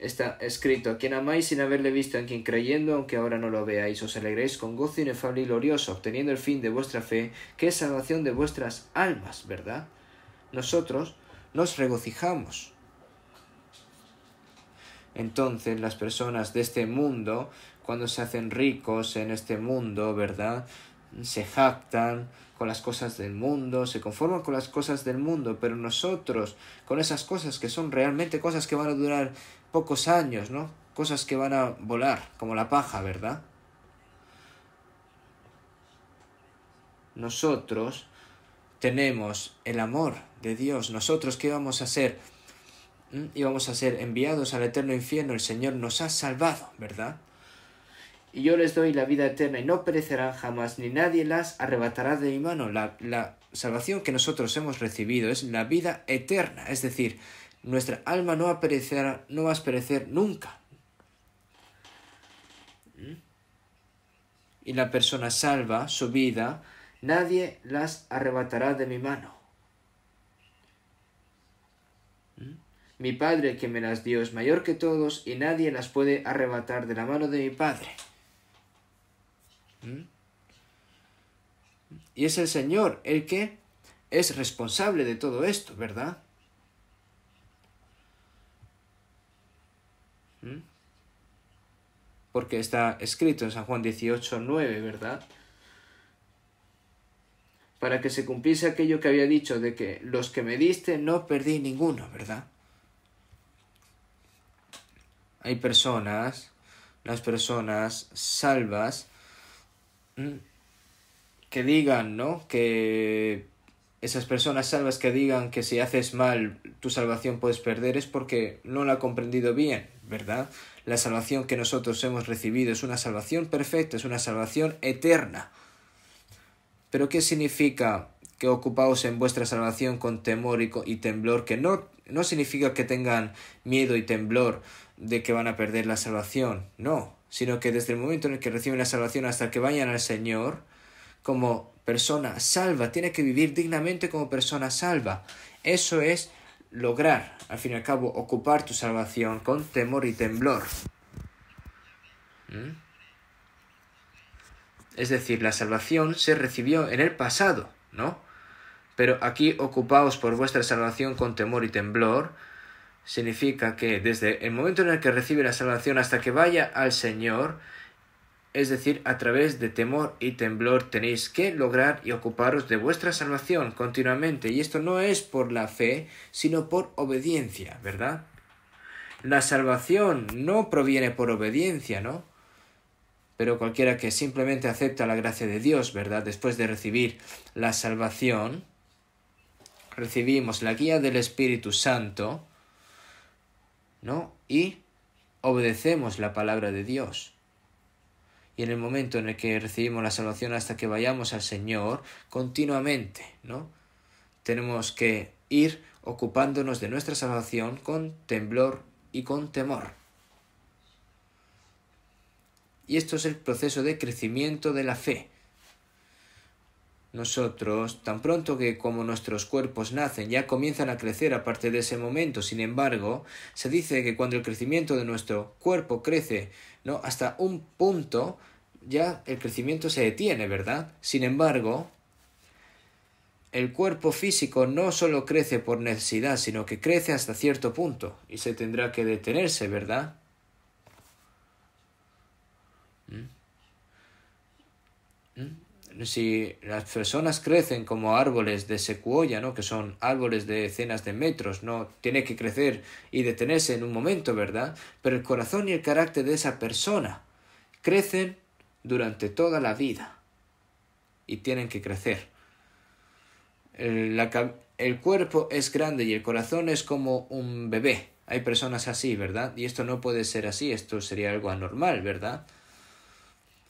[SPEAKER 1] Está escrito, a quien amáis sin haberle visto, en quien creyendo, aunque ahora no lo veáis, os alegréis con gozo inefable y glorioso, obteniendo el fin de vuestra fe, que es salvación de vuestras almas, ¿verdad? Nosotros nos regocijamos. Entonces las personas de este mundo cuando se hacen ricos en este mundo, ¿verdad? Se jactan con las cosas del mundo, se conforman con las cosas del mundo, pero nosotros, con esas cosas que son realmente cosas que van a durar pocos años, ¿no? Cosas que van a volar, como la paja, ¿verdad? Nosotros tenemos el amor de Dios. Nosotros, ¿qué vamos a hacer? Íbamos ¿Mm? a ser enviados al eterno infierno. El Señor nos ha salvado, ¿verdad? y yo les doy la vida eterna y no perecerán jamás, ni nadie las arrebatará de mi mano. La, la salvación que nosotros hemos recibido es la vida eterna, es decir, nuestra alma no va a perecer, no va a perecer nunca. ¿Mm? Y la persona salva su vida, nadie las arrebatará de mi mano. ¿Mm? Mi Padre que me las dio es mayor que todos y nadie las puede arrebatar de la mano de mi Padre. ¿Mm? Y es el Señor el que es responsable de todo esto, ¿verdad? ¿Mm? Porque está escrito en San Juan 18, 9, ¿verdad? Para que se cumpliese aquello que había dicho de que los que me diste no perdí ninguno, ¿verdad? Hay personas, las personas salvas, Mm. que digan, ¿no? Que esas personas salvas que digan que si haces mal tu salvación puedes perder es porque no la ha comprendido bien, ¿verdad? La salvación que nosotros hemos recibido es una salvación perfecta, es una salvación eterna. Pero ¿qué significa que ocupaos en vuestra salvación con temor y, y temblor? Que no, no significa que tengan miedo y temblor de que van a perder la salvación, no, sino que desde el momento en el que reciben la salvación hasta que vayan al Señor, como persona salva, tiene que vivir dignamente como persona salva. Eso es lograr, al fin y al cabo, ocupar tu salvación con temor y temblor. ¿Mm? Es decir, la salvación se recibió en el pasado, ¿no? Pero aquí ocupaos por vuestra salvación con temor y temblor, significa que desde el momento en el que recibe la salvación hasta que vaya al Señor, es decir, a través de temor y temblor tenéis que lograr y ocuparos de vuestra salvación continuamente. Y esto no es por la fe, sino por obediencia, ¿verdad? La salvación no proviene por obediencia, ¿no? Pero cualquiera que simplemente acepta la gracia de Dios, ¿verdad? Después de recibir la salvación, recibimos la guía del Espíritu Santo, y obedecemos la palabra de Dios. Y en el momento en el que recibimos la salvación hasta que vayamos al Señor, continuamente, ¿no? Tenemos que ir ocupándonos de nuestra salvación con temblor y con temor. Y esto es el proceso de crecimiento de la fe, nosotros, tan pronto que como nuestros cuerpos nacen, ya comienzan a crecer a partir de ese momento. Sin embargo, se dice que cuando el crecimiento de nuestro cuerpo crece, ¿no? Hasta un punto, ya el crecimiento se detiene, ¿verdad? Sin embargo, el cuerpo físico no solo crece por necesidad, sino que crece hasta cierto punto y se tendrá que detenerse, ¿verdad? si las personas crecen como árboles de secuoya, ¿no? que son árboles de decenas de metros, no tiene que crecer y detenerse en un momento, ¿verdad? Pero el corazón y el carácter de esa persona crecen durante toda la vida y tienen que crecer. El, el cuerpo es grande y el corazón es como un bebé. Hay personas así, ¿verdad? Y esto no puede ser así, esto sería algo anormal, ¿verdad?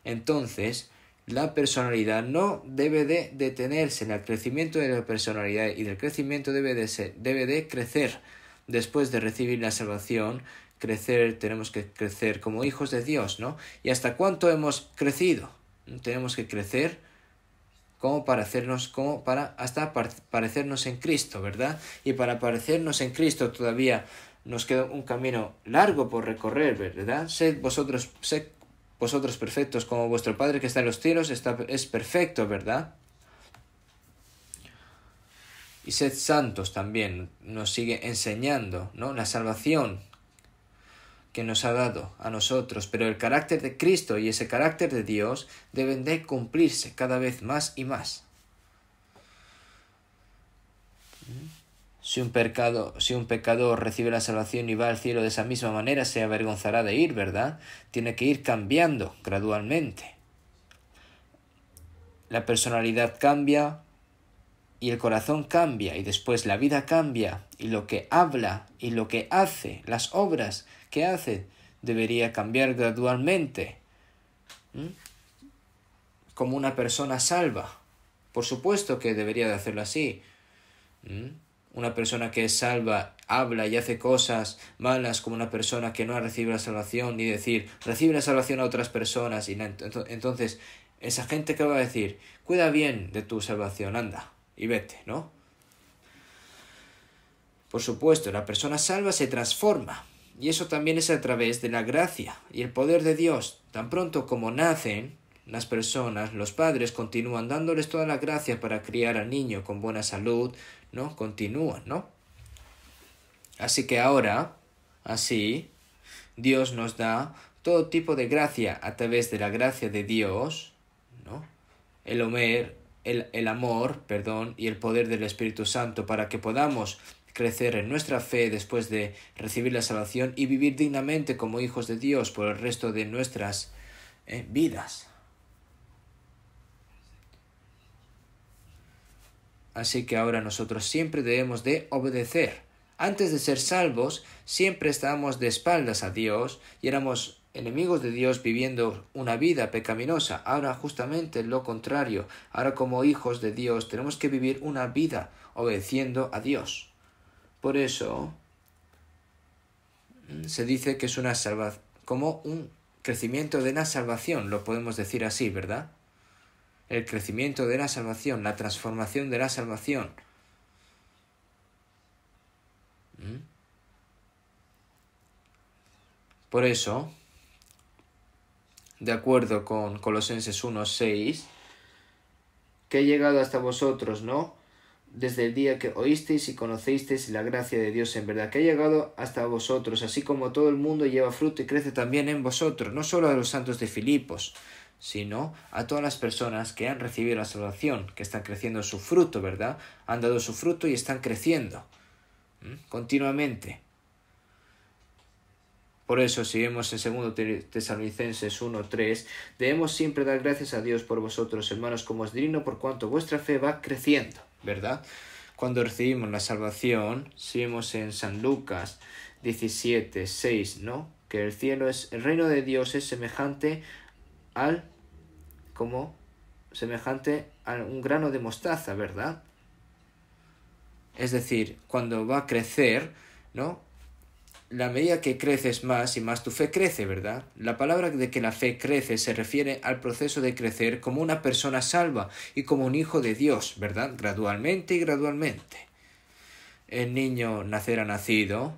[SPEAKER 1] Entonces, la personalidad no debe de detenerse en el crecimiento de la personalidad y del crecimiento debe de, debe de crecer después de recibir la salvación. Crecer, tenemos que crecer como hijos de Dios, ¿no? ¿Y hasta cuánto hemos crecido? Tenemos que crecer como para hacernos, como para hasta parecernos en Cristo, ¿verdad? Y para parecernos en Cristo todavía nos queda un camino largo por recorrer, ¿verdad? Sed vosotros, sed vosotros perfectos como vuestro Padre que está en los cielos está, es perfecto, ¿verdad? Y sed santos también nos sigue enseñando, ¿no? La salvación que nos ha dado a nosotros, pero el carácter de Cristo y ese carácter de Dios deben de cumplirse cada vez más y más. ¿Mm? Si un, pecado, si un pecador recibe la salvación y va al cielo de esa misma manera, se avergonzará de ir, ¿verdad? Tiene que ir cambiando gradualmente. La personalidad cambia y el corazón cambia y después la vida cambia y lo que habla y lo que hace, las obras que hace, debería cambiar gradualmente. Como una persona salva. Por supuesto que debería de hacerlo así. Una persona que es salva habla y hace cosas malas como una persona que no ha recibido la salvación, ni decir, recibe la salvación a otras personas. Y entonces, esa gente que va a decir, cuida bien de tu salvación, anda y vete, ¿no? Por supuesto, la persona salva se transforma. Y eso también es a través de la gracia y el poder de Dios. Tan pronto como nacen, las personas, los padres continúan dándoles toda la gracia para criar al niño con buena salud, ¿no? Continúan, ¿no? Así que ahora, así, Dios nos da todo tipo de gracia a través de la gracia de Dios, ¿no? El Homer, el, el amor, perdón, y el poder del Espíritu Santo para que podamos crecer en nuestra fe después de recibir la salvación y vivir dignamente como hijos de Dios por el resto de nuestras eh, vidas. Así que ahora nosotros siempre debemos de obedecer. Antes de ser salvos, siempre estábamos de espaldas a Dios y éramos enemigos de Dios viviendo una vida pecaminosa. Ahora justamente lo contrario. Ahora como hijos de Dios tenemos que vivir una vida obedeciendo a Dios. Por eso mm, se dice que es una salvación, como un crecimiento de la salvación, lo podemos decir así, ¿verdad? el crecimiento de la salvación, la transformación de la salvación. ¿Mm? Por eso, de acuerdo con Colosenses 1.6, que he llegado hasta vosotros, ¿no? Desde el día que oísteis y conocisteis la gracia de Dios en verdad, que ha llegado hasta vosotros, así como todo el mundo lleva fruto y crece también en vosotros, no solo a los santos de Filipos, sino a todas las personas que han recibido la salvación, que están creciendo su fruto, ¿verdad? Han dado su fruto y están creciendo continuamente. Por eso, si vemos en 2 Tesalonicenses 3, debemos siempre dar gracias a Dios por vosotros, hermanos, como es digno, por cuanto vuestra fe va creciendo, ¿verdad? Cuando recibimos la salvación, si vemos en San Lucas 6, ¿no? Que el cielo es, el reino de Dios es semejante al como semejante a un grano de mostaza, ¿verdad? Es decir, cuando va a crecer, ¿no? La medida que creces más y más tu fe crece, ¿verdad? La palabra de que la fe crece se refiere al proceso de crecer como una persona salva y como un hijo de Dios, ¿verdad? Gradualmente y gradualmente. El niño nacerá nacido,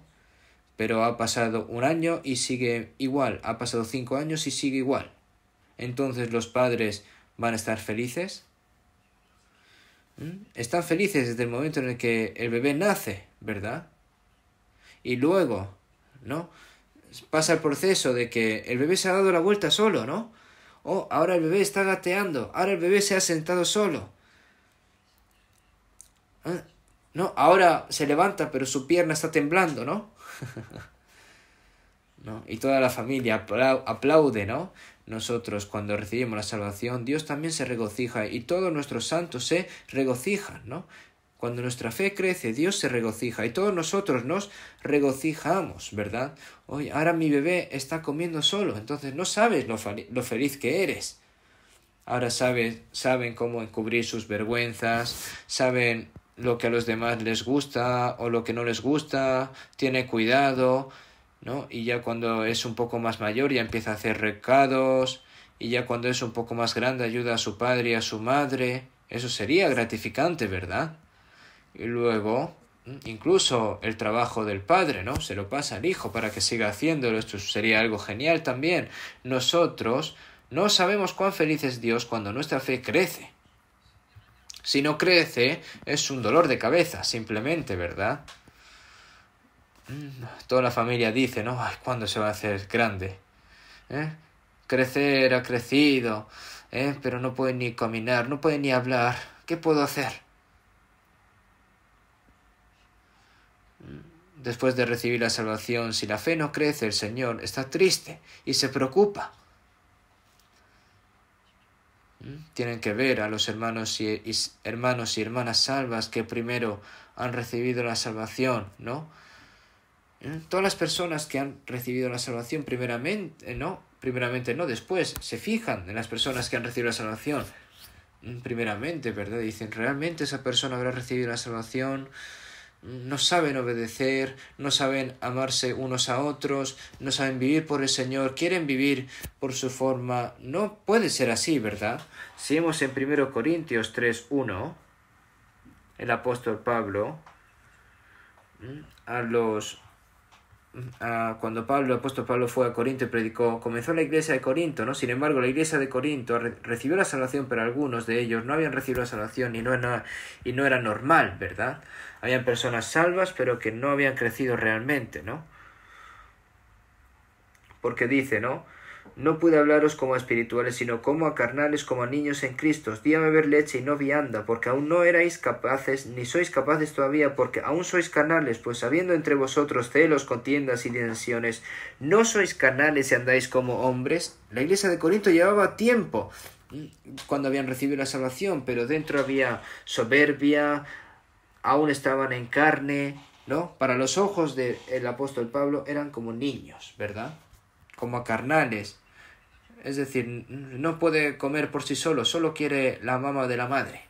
[SPEAKER 1] pero ha pasado un año y sigue igual, ha pasado cinco años y sigue igual entonces los padres van a estar felices? ¿Mm? Están felices desde el momento en el que el bebé nace, ¿verdad? Y luego, ¿no? Pasa el proceso de que el bebé se ha dado la vuelta solo, ¿no? O ahora el bebé está gateando, ahora el bebé se ha sentado solo. ¿Ah? No, ahora se levanta, pero su pierna está temblando, ¿no? ¿no? Y toda la familia aplaude, ¿no? Nosotros, cuando recibimos la salvación, Dios también se regocija y todos nuestros santos se regocijan, ¿no? Cuando nuestra fe crece, Dios se regocija y todos nosotros nos regocijamos, ¿verdad? Hoy, ahora mi bebé está comiendo solo, entonces no sabes lo, feliz que eres. Ahora sabes, saben cómo encubrir sus vergüenzas, saben lo que a los demás les gusta o lo que no les gusta, tiene cuidado, ¿no? Y ya cuando es un poco más mayor ya empieza a hacer recados, y ya cuando es un poco más grande ayuda a su padre y a su madre. Eso sería gratificante, ¿verdad? Y luego, mm, incluso el trabajo del padre, ¿no? Se lo pasa al hijo para que siga haciéndolo. Esto sería algo genial también. Nosotros no sabemos cuán feliz es Dios cuando nuestra fe crece. Si no crece, es un dolor de cabeza, simplemente, ¿verdad? Toda la familia dice, ¿no? ¿cuándo se va a hacer grande? ¿Eh? Crecer ha crecido, ¿eh? pero no puede ni caminar, no puede ni hablar. ¿Qué puedo hacer? Después de recibir la salvación, si la fe no crece, el Señor está triste y se preocupa. ¿Mm? Tienen que ver a los hermanos y, hermanos y hermanas salvas que primero han recibido la salvación, ¿no? Todas las personas que han recibido la salvación primeramente, no, primeramente no, después se fijan en las personas que han recibido la salvación mm, primeramente, ¿verdad? Dicen, ¿realmente esa persona habrá recibido la salvación? Mm, no saben obedecer, no saben amarse unos a otros, no saben vivir por el Señor, quieren vivir por su forma. No puede ser así, ¿verdad? Si vemos en 1 Corintios 3, 1 el apóstol Pablo mm, a los cuando Pablo, el apóstol Pablo fue a Corinto y predicó, comenzó la iglesia de Corinto, ¿no? Sin embargo, la iglesia de Corinto recibió la salvación, pero algunos de ellos no habían recibido la salvación y no, era, y no era normal, ¿verdad? Habían personas salvas, pero que no habían crecido realmente, ¿no? Porque dice, ¿no? No pude hablaros como a espirituales, sino como a carnales, como a niños en Cristo. Di a beber leche y no vianda, porque aún no erais capaces, ni sois capaces todavía, porque aún sois canales. pues habiendo entre vosotros celos, contiendas y tensiones, no sois canales y andáis como hombres. La iglesia de Corinto llevaba tiempo cuando habían recibido la salvación, pero dentro había soberbia, aún estaban en carne, ¿no? Para los ojos del apóstol Pablo eran como niños, ¿verdad? como a carnales. Es decir, no puede comer por sí solo, solo quiere la mama de la madre.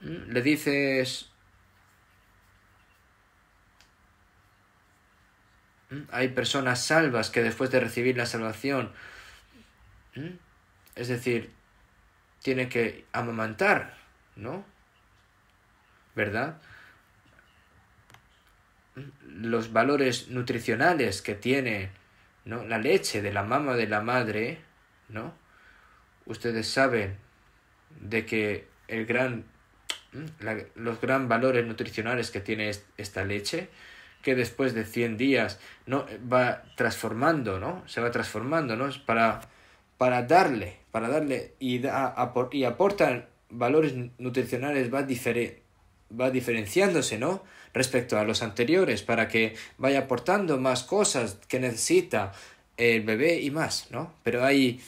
[SPEAKER 1] Mm, le dices... Mm, hay personas salvas que después de recibir la salvación, mm, es decir, tiene que amamantar, ¿no? ¿Verdad? los valores nutricionales que tiene ¿no? la leche de la mama de la madre, ¿no? Ustedes saben de que el gran, los gran valores nutricionales que tiene esta leche, que después de 100 días ¿no? va transformando, ¿no? Se va transformando, ¿no? Para, para darle, para darle y, da, y aportan valores nutricionales, va, va diferenciándose, ¿no? respecto a los anteriores para que vaya aportando más cosas que necesita el bebé y más, ¿no? Pero hay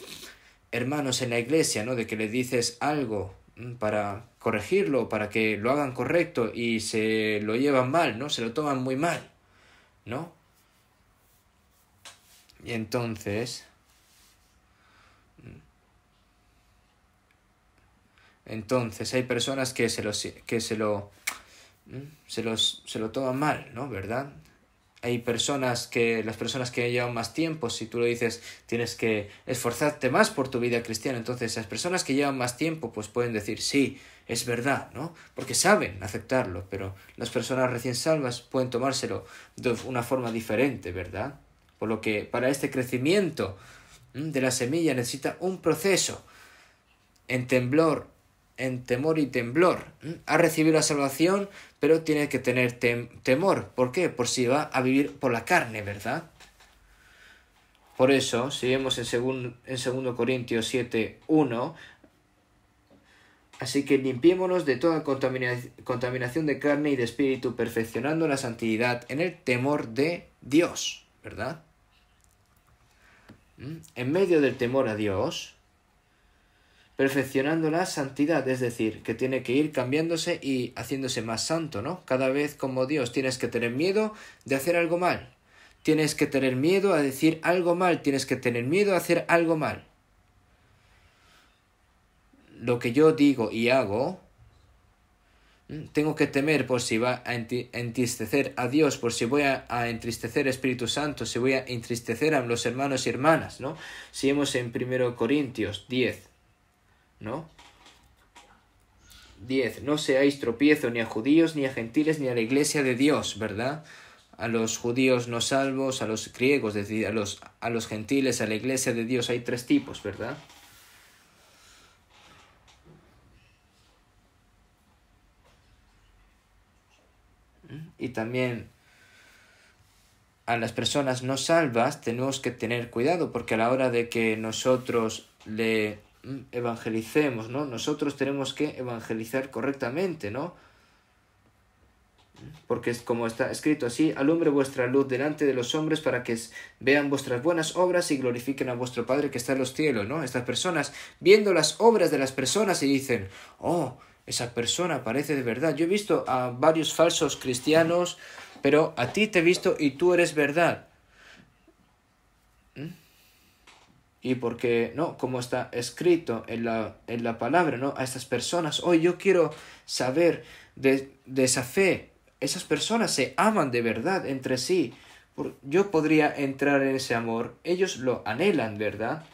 [SPEAKER 1] hermanos en la iglesia, ¿no? De que le dices algo mm, para corregirlo, para que lo hagan correcto y se lo llevan mal, ¿no? Se lo toman muy mal, ¿no? Y entonces... Mm, entonces hay personas que se lo, que se lo ¿Mm? se, los, se lo toman mal, ¿no? ¿Verdad? Hay personas que, las personas que llevan más tiempo, si tú lo dices tienes que esforzarte más por tu vida cristiana, entonces las personas que llevan más tiempo pues pueden decir sí, es verdad, ¿no? Porque saben aceptarlo, pero las personas recién salvas pueden tomárselo de una forma diferente, ¿verdad? Por lo que para este crecimiento de la semilla necesita un proceso en temblor, en temor y temblor. ¿Mm? Ha recibido la salvación, pero tiene que tener temor. ¿Por qué? Por si va a vivir por la carne, ¿verdad? Por eso, si vemos en, en 2 Corintios 7, 1, Así que limpiémonos de toda contaminación de carne y de espíritu, perfeccionando la santidad en el temor de Dios, ¿verdad? ¿Mm? En medio del temor a Dios, perfeccionando la santidad, es decir, que tiene que ir cambiándose y haciéndose más santo, ¿no? Cada vez como Dios tienes que tener miedo de hacer algo mal, tienes que tener miedo a decir algo mal, tienes que tener miedo a hacer algo mal. Lo que yo digo y hago, mm, tengo que temer por si va a entristecer a Dios, por si voy a, entristecer al Espíritu Santo, si voy a entristecer a los hermanos y hermanas, ¿no? Si vemos en 1 Corintios 10, ¿no? 10. No seáis tropiezo ni a judíos, ni a gentiles, ni a la iglesia de Dios, ¿verdad? A los judíos no salvos, a los griegos, decir, los, a los gentiles, a la iglesia de Dios, hay tres tipos, ¿verdad? Y también a las personas no salvas tenemos que tener cuidado porque a la hora de que nosotros le Mm, evangelicemos, ¿no? Nosotros tenemos que evangelizar correctamente, ¿no? Porque es como está escrito así, alumbre vuestra luz delante de los hombres para que vean vuestras buenas obras y glorifiquen a vuestro Padre que está en los cielos, ¿no? Estas personas viendo las obras de las personas y dicen, oh, esa persona parece de verdad. Yo he visto a varios falsos cristianos, pero a ti te he visto y tú eres verdad. y porque, ¿no? Como está escrito en la, en la palabra, ¿no? A estas personas, hoy yo quiero saber de, de, esa fe. Esas personas se aman de verdad entre sí. Yo podría entrar en ese amor. Ellos lo anhelan, ¿verdad?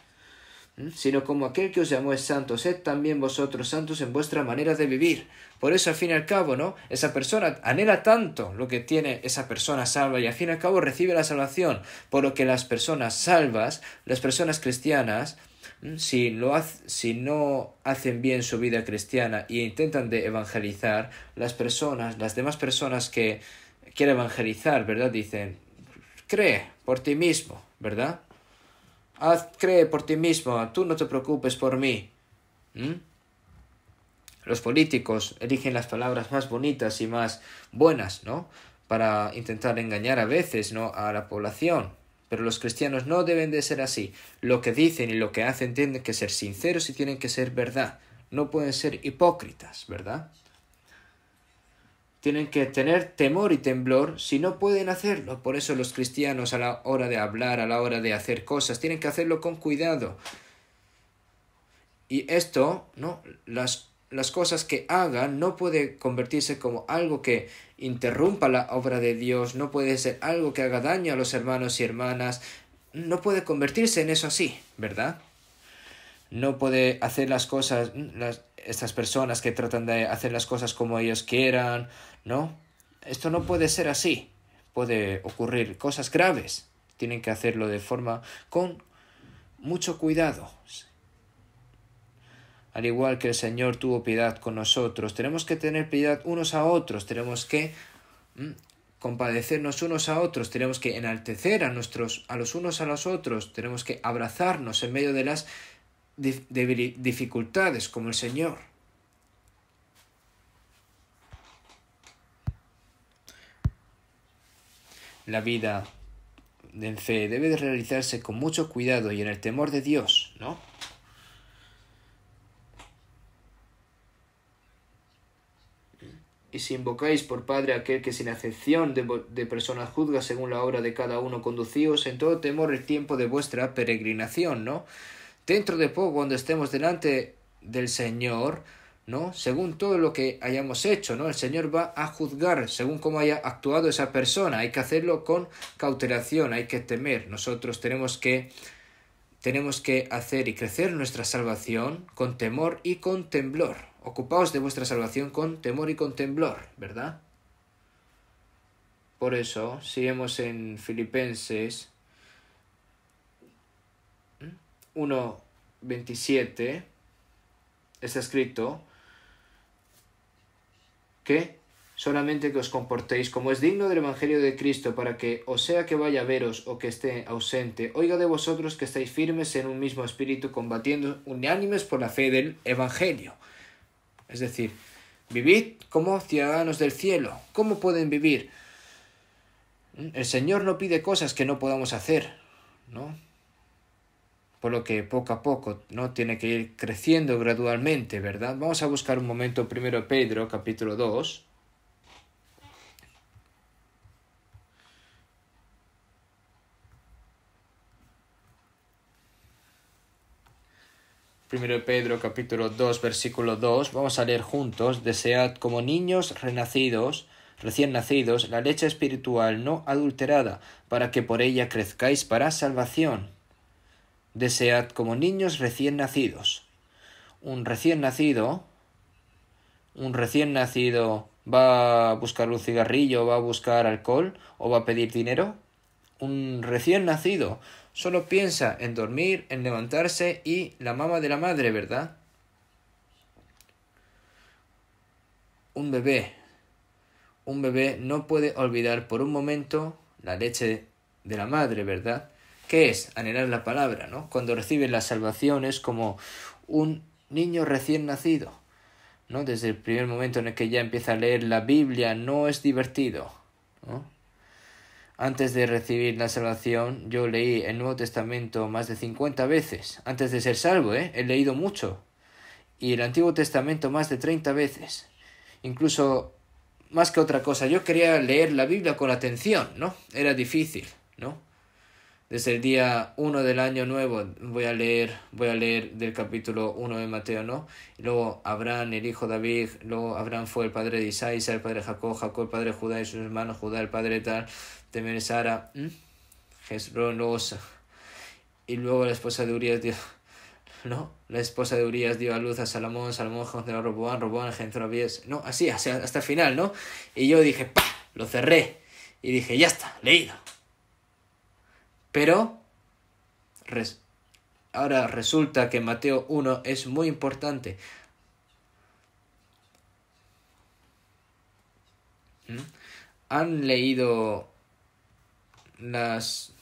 [SPEAKER 1] ¿Mm? sino como aquel que os llamó es santo, sed también vosotros santos en vuestra manera de vivir. Por eso, al fin y al cabo, ¿no? Esa persona anhela tanto lo que tiene esa persona salva y al fin y al cabo recibe la salvación, por lo que las personas salvas, las personas cristianas, si, lo si no hacen bien su vida cristiana e intentan de evangelizar, las personas, las demás personas que quieren evangelizar, ¿verdad? Dicen, cree por ti mismo, ¿verdad? Haz, cree por ti mismo, tú no te preocupes por mí. ¿Mm? Los políticos eligen las palabras más bonitas y más buenas, ¿no? Para intentar engañar a veces, ¿no? A la población. Pero los cristianos no deben de ser así. Lo que dicen y lo que hacen tienen que ser sinceros y tienen que ser verdad. No pueden ser hipócritas, ¿verdad? tienen que tener temor y temblor si no pueden hacerlo. Por eso los cristianos a la hora de hablar, a la hora de hacer cosas, tienen que hacerlo con cuidado. Y esto, ¿no? Las, las cosas que hagan no puede convertirse como algo que interrumpa la obra de Dios, no puede ser algo que haga daño a los hermanos y hermanas, no puede convertirse en eso así, ¿verdad? No puede hacer las cosas, las, estas personas que tratan de hacer las cosas como ellos quieran, no, esto no puede ser así. Puede ocurrir cosas graves. Tienen que hacerlo de forma con mucho cuidado. Al igual que el Señor tuvo piedad con nosotros, tenemos que tener piedad unos a otros, tenemos que mm, compadecernos unos a otros, tenemos que enaltecer a nuestros a los unos a los otros, tenemos que abrazarnos en medio de las dificultades como el Señor. La vida en fe debe de realizarse con mucho cuidado y en el temor de Dios, ¿no? Y si invocáis por Padre aquel que sin acepción de, de, personas juzga según la obra de cada uno, conducíos en todo temor el tiempo de vuestra peregrinación, ¿no? Dentro de poco, cuando estemos delante del Señor, ¿no? Según todo lo que hayamos hecho, ¿no? El Señor va a juzgar según cómo haya actuado esa persona. Hay que hacerlo con cautelación, hay que temer. Nosotros tenemos que tenemos que hacer y crecer nuestra salvación con temor y con temblor. Ocupaos de vuestra salvación con temor y con temblor, ¿verdad? Por eso, si en Filipenses 1.27, está escrito, que Solamente que os comportéis como es digno del Evangelio de Cristo, para que, o sea que vaya a veros o que esté ausente, oiga de vosotros que estáis firmes en un mismo espíritu, combatiendo unánimes por la fe del Evangelio. Es decir, vivid como ciudadanos del cielo. ¿Cómo pueden vivir? El Señor no pide cosas que no podamos hacer, ¿no? lo que poco a poco, ¿no? Tiene que ir creciendo gradualmente, ¿verdad? Vamos a buscar un momento primero Pedro, capítulo 2. Primero Pedro capítulo 2 versículo 2. Vamos a leer juntos. Desead como niños renacidos, recién nacidos, la leche espiritual no adulterada, para que por ella crezcáis para salvación Desead como niños recién nacidos. Un recién nacido, un recién nacido va a buscar un cigarrillo, va a buscar alcohol o va a pedir dinero. Un recién nacido solo piensa en dormir, en levantarse y la mama de la madre, ¿verdad? Un bebé. Un bebé no puede olvidar por un momento la leche de la madre, ¿verdad? ¿Qué es? Anhelar la palabra, ¿no? Cuando recibe la salvación es como un niño recién nacido, ¿no? Desde el primer momento en el que ya empieza a leer la Biblia, no es divertido, ¿no? Antes de recibir la salvación, yo leí el Nuevo Testamento más de 50 veces. Antes de ser salvo, ¿eh? He leído mucho. Y el Antiguo Testamento más de 30 veces. Incluso más que otra cosa. Yo quería leer la Biblia con atención, ¿no? Era difícil, ¿no? Desde el día 1 del año nuevo voy a leer, voy a leer del capítulo 1 de Mateo, ¿no? Luego Abraham, el hijo de David, luego Abraham fue el padre de Isaías, el padre de Jacob, Jacob el padre de Judá y sus hermanos, Judá el padre de tal, de Sara, ¿eh? luego, y luego la esposa de Urias dio, ¿no? La esposa de Urias dio a luz a Salomón, Salomón generó Roboán, Roboán ¿no? Así, hasta, hasta el final, ¿no? Y yo dije, pa Lo cerré y dije, ya está, leído. Pero ahora resulta que Mateo 1 es muy importante. ¿Mm? ¿Han leído las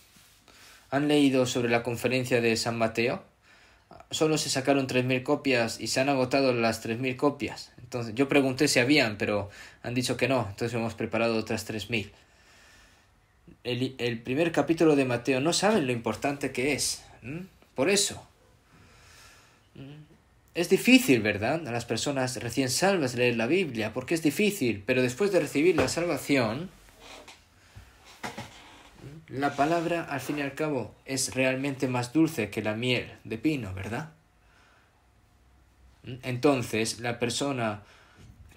[SPEAKER 1] han leído sobre la conferencia de San Mateo? Solo se sacaron 3000 copias y se han agotado las 3000 copias. Entonces, yo pregunté si habían, pero han dicho que no, entonces hemos preparado otras 3000 el, primer capítulo de Mateo, no saben lo importante que es. Por eso. Es difícil, ¿verdad? A las personas recién salvas leer la Biblia, porque es difícil, pero después de recibir la salvación, la palabra, al fin y al cabo, es realmente más dulce que la miel de pino, ¿verdad? Entonces, la persona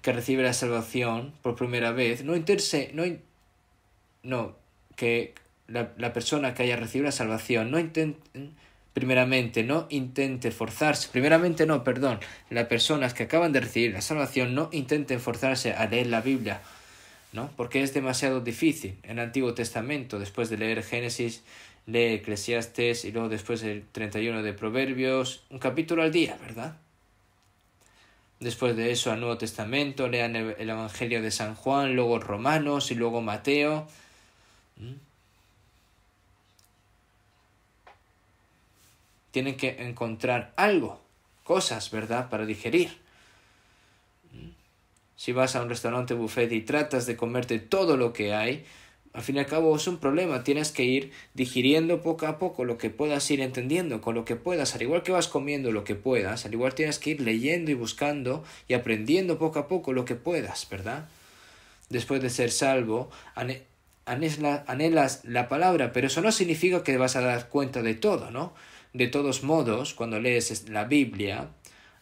[SPEAKER 1] que recibe la salvación por primera vez no interse, no, no que la, persona que haya recibido la salvación no intente, primeramente no intente forzarse, primeramente no, perdón, las personas que acaban de recibir la salvación no intenten forzarse a leer la Biblia, ¿no? Porque es demasiado difícil. En el Antiguo Testamento, después de leer Génesis, lee Eclesiastes y luego después el 31 de Proverbios, un capítulo al día, ¿verdad? Después de eso al Nuevo Testamento, lean el Evangelio de San Juan, luego Romanos y luego Mateo. Tienen que encontrar algo, cosas, ¿verdad?, para digerir. Mm. Si vas a un restaurante buffet y tratas de comerte todo lo que hay, al fin y al cabo es un problema, tienes que ir digiriendo poco a poco lo que puedas ir entendiendo, con lo que puedas, al igual que vas comiendo lo que puedas, al igual tienes que ir leyendo y buscando y aprendiendo poco a poco lo que puedas, ¿verdad? Después de ser salvo, anhelas la palabra, pero eso no significa que vas a dar cuenta de todo, ¿no? De todos modos, cuando lees la Biblia,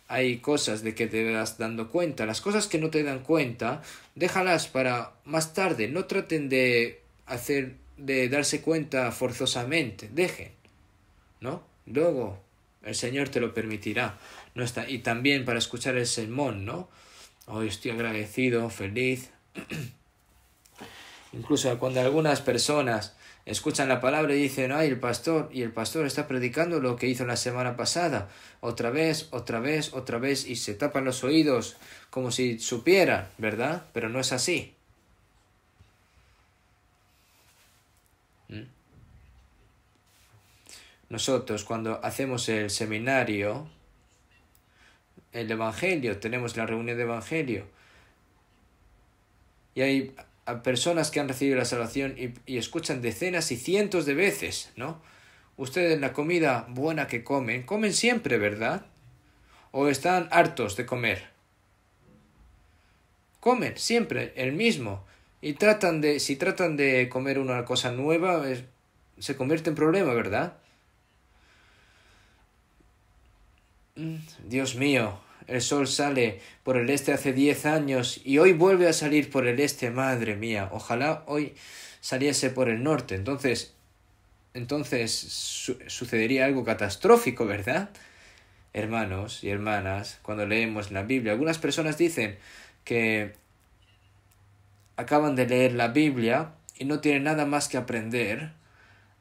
[SPEAKER 1] hay cosas de que te vas dando cuenta. Las cosas que no te dan cuenta, déjalas para más tarde. No traten de hacer, de darse cuenta forzosamente. Dejen, ¿no? Luego, el Señor te lo permitirá. No está, y también para escuchar el sermón, ¿no? Hoy estoy agradecido, feliz. Incluso cuando algunas personas escuchan la palabra y dicen, ay, el pastor, y el pastor está predicando lo que hizo la semana pasada, otra vez, otra vez, otra vez, y se tapan los oídos como si supieran, ¿verdad? Pero no es así. ¿Mm? Nosotros cuando hacemos el seminario, el Evangelio, tenemos la reunión de Evangelio, y hay a personas que han recibido la salvación y, escuchan decenas y cientos de veces, ¿no? Ustedes la comida buena que comen, comen siempre, ¿verdad? ¿O están hartos de comer? Comen siempre el mismo. Y tratan de, si tratan de comer una cosa nueva, se convierte en problema, ¿verdad? Mm, Dios mío, el sol sale por el este hace diez años y hoy vuelve a salir por el este, madre mía. Ojalá hoy saliese por el norte. Entonces, entonces sucedería algo catastrófico, ¿verdad? Hermanos y hermanas, cuando leemos la Biblia, algunas personas dicen que acaban de leer la Biblia y no tienen nada más que aprender,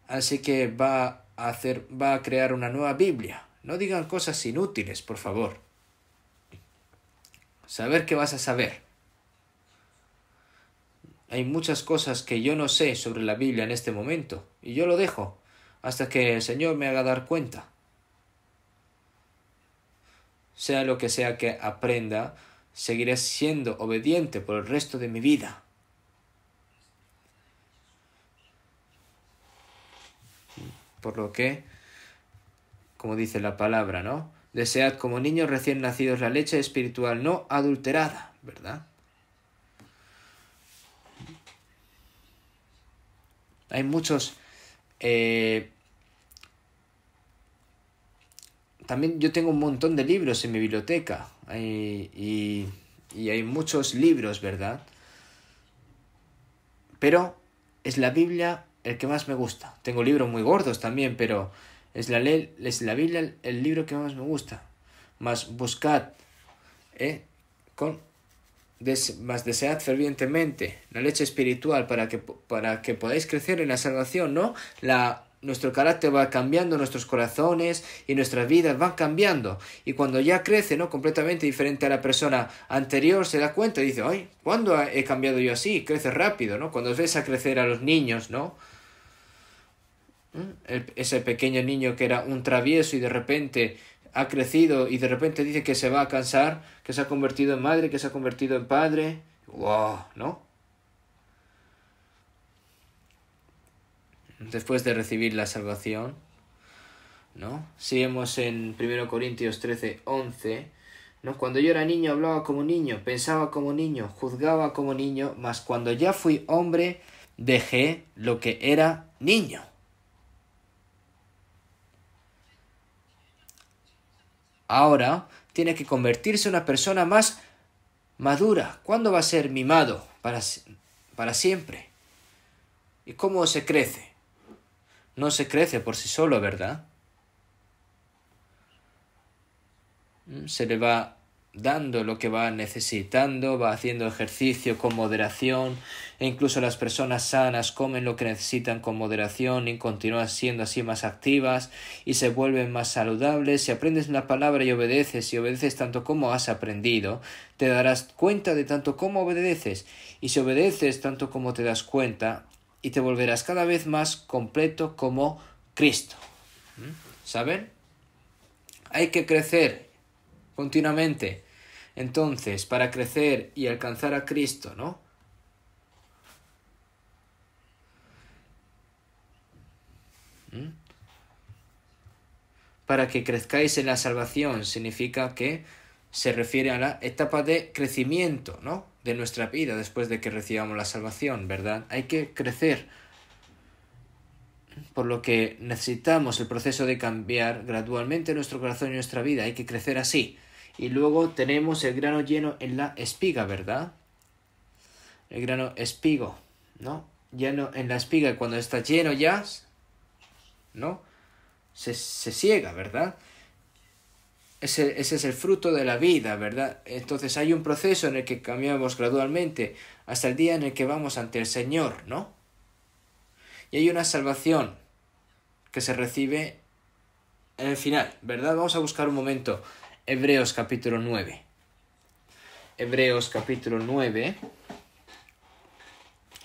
[SPEAKER 1] así que va a hacer va a crear una nueva Biblia. No digan cosas inútiles, por favor saber que vas a saber. Hay muchas cosas que yo no sé sobre la Biblia en este momento, y yo lo dejo hasta que el Señor me haga dar cuenta. Sea lo que sea que aprenda, seguiré siendo obediente por el resto de mi vida. Por lo que, como dice la palabra, ¿no? Desead como niños recién nacidos la leche espiritual no adulterada, ¿verdad? Hay muchos... Eh, también yo tengo un montón de libros en mi biblioteca y, hay muchos libros, ¿verdad? Pero es la Biblia el que más me gusta. Tengo libros muy gordos también, pero es la, ley, es la Biblia el libro que más me gusta. Más buscad, ¿eh? con Des, más desead fervientemente la leche espiritual para que, para que podáis crecer en la salvación, ¿no? La, nuestro carácter va cambiando, nuestros corazones y nuestras vidas van cambiando. Y cuando ya crece, ¿no? Completamente diferente a la persona anterior, se da cuenta y dice, ay, ¿cuándo he cambiado yo así? Crece rápido, ¿no? Cuando ves a crecer a los niños, ¿no? ese pequeño niño que era un travieso y de repente ha crecido y de repente dice que se va a cansar, que se ha convertido en madre, que se ha convertido en padre. ¡Wow! ¿No? Después de recibir la salvación, ¿no? Seguimos en 1 Corintios 13, 11. ¿no? Cuando yo era niño hablaba como niño, pensaba como niño, juzgaba como niño, mas cuando ya fui hombre dejé lo que era niño. Ahora tiene que convertirse en una persona más madura. ¿Cuándo va a ser mimado para, para siempre? ¿Y cómo se crece? No se crece por sí solo, ¿verdad? Mm, se le va dando lo que va necesitando, va haciendo ejercicio con moderación, e incluso las personas sanas comen lo que necesitan con moderación y continúan siendo así más activas y se vuelven más saludables. Si aprendes la palabra y obedeces, y obedeces tanto como has aprendido, te darás cuenta de tanto como obedeces, y si obedeces tanto como te das cuenta, y te volverás cada vez más completo como Cristo. ¿Mm? ¿Saben? Hay que crecer continuamente entonces, para crecer y alcanzar a Cristo, ¿no? ¿Mm? Para que crezcáis en la salvación significa que se refiere a la etapa de crecimiento, ¿no? De nuestra vida después de que recibamos la salvación, ¿verdad? Hay que crecer. Por lo que necesitamos el proceso de cambiar gradualmente nuestro corazón y nuestra vida. Hay que crecer así. Y luego tenemos el grano lleno en la espiga, ¿verdad? El grano espigo, ¿no? Lleno en la espiga. y Cuando está lleno ya, ¿no? Se, se ciega, ¿verdad? Ese, ese, es el fruto de la vida, ¿verdad? Entonces hay un proceso en el que cambiamos gradualmente hasta el día en el que vamos ante el Señor, ¿no? Y hay una salvación que se recibe en el final, ¿verdad? Vamos a buscar un momento Hebreos capítulo 9. Hebreos capítulo 9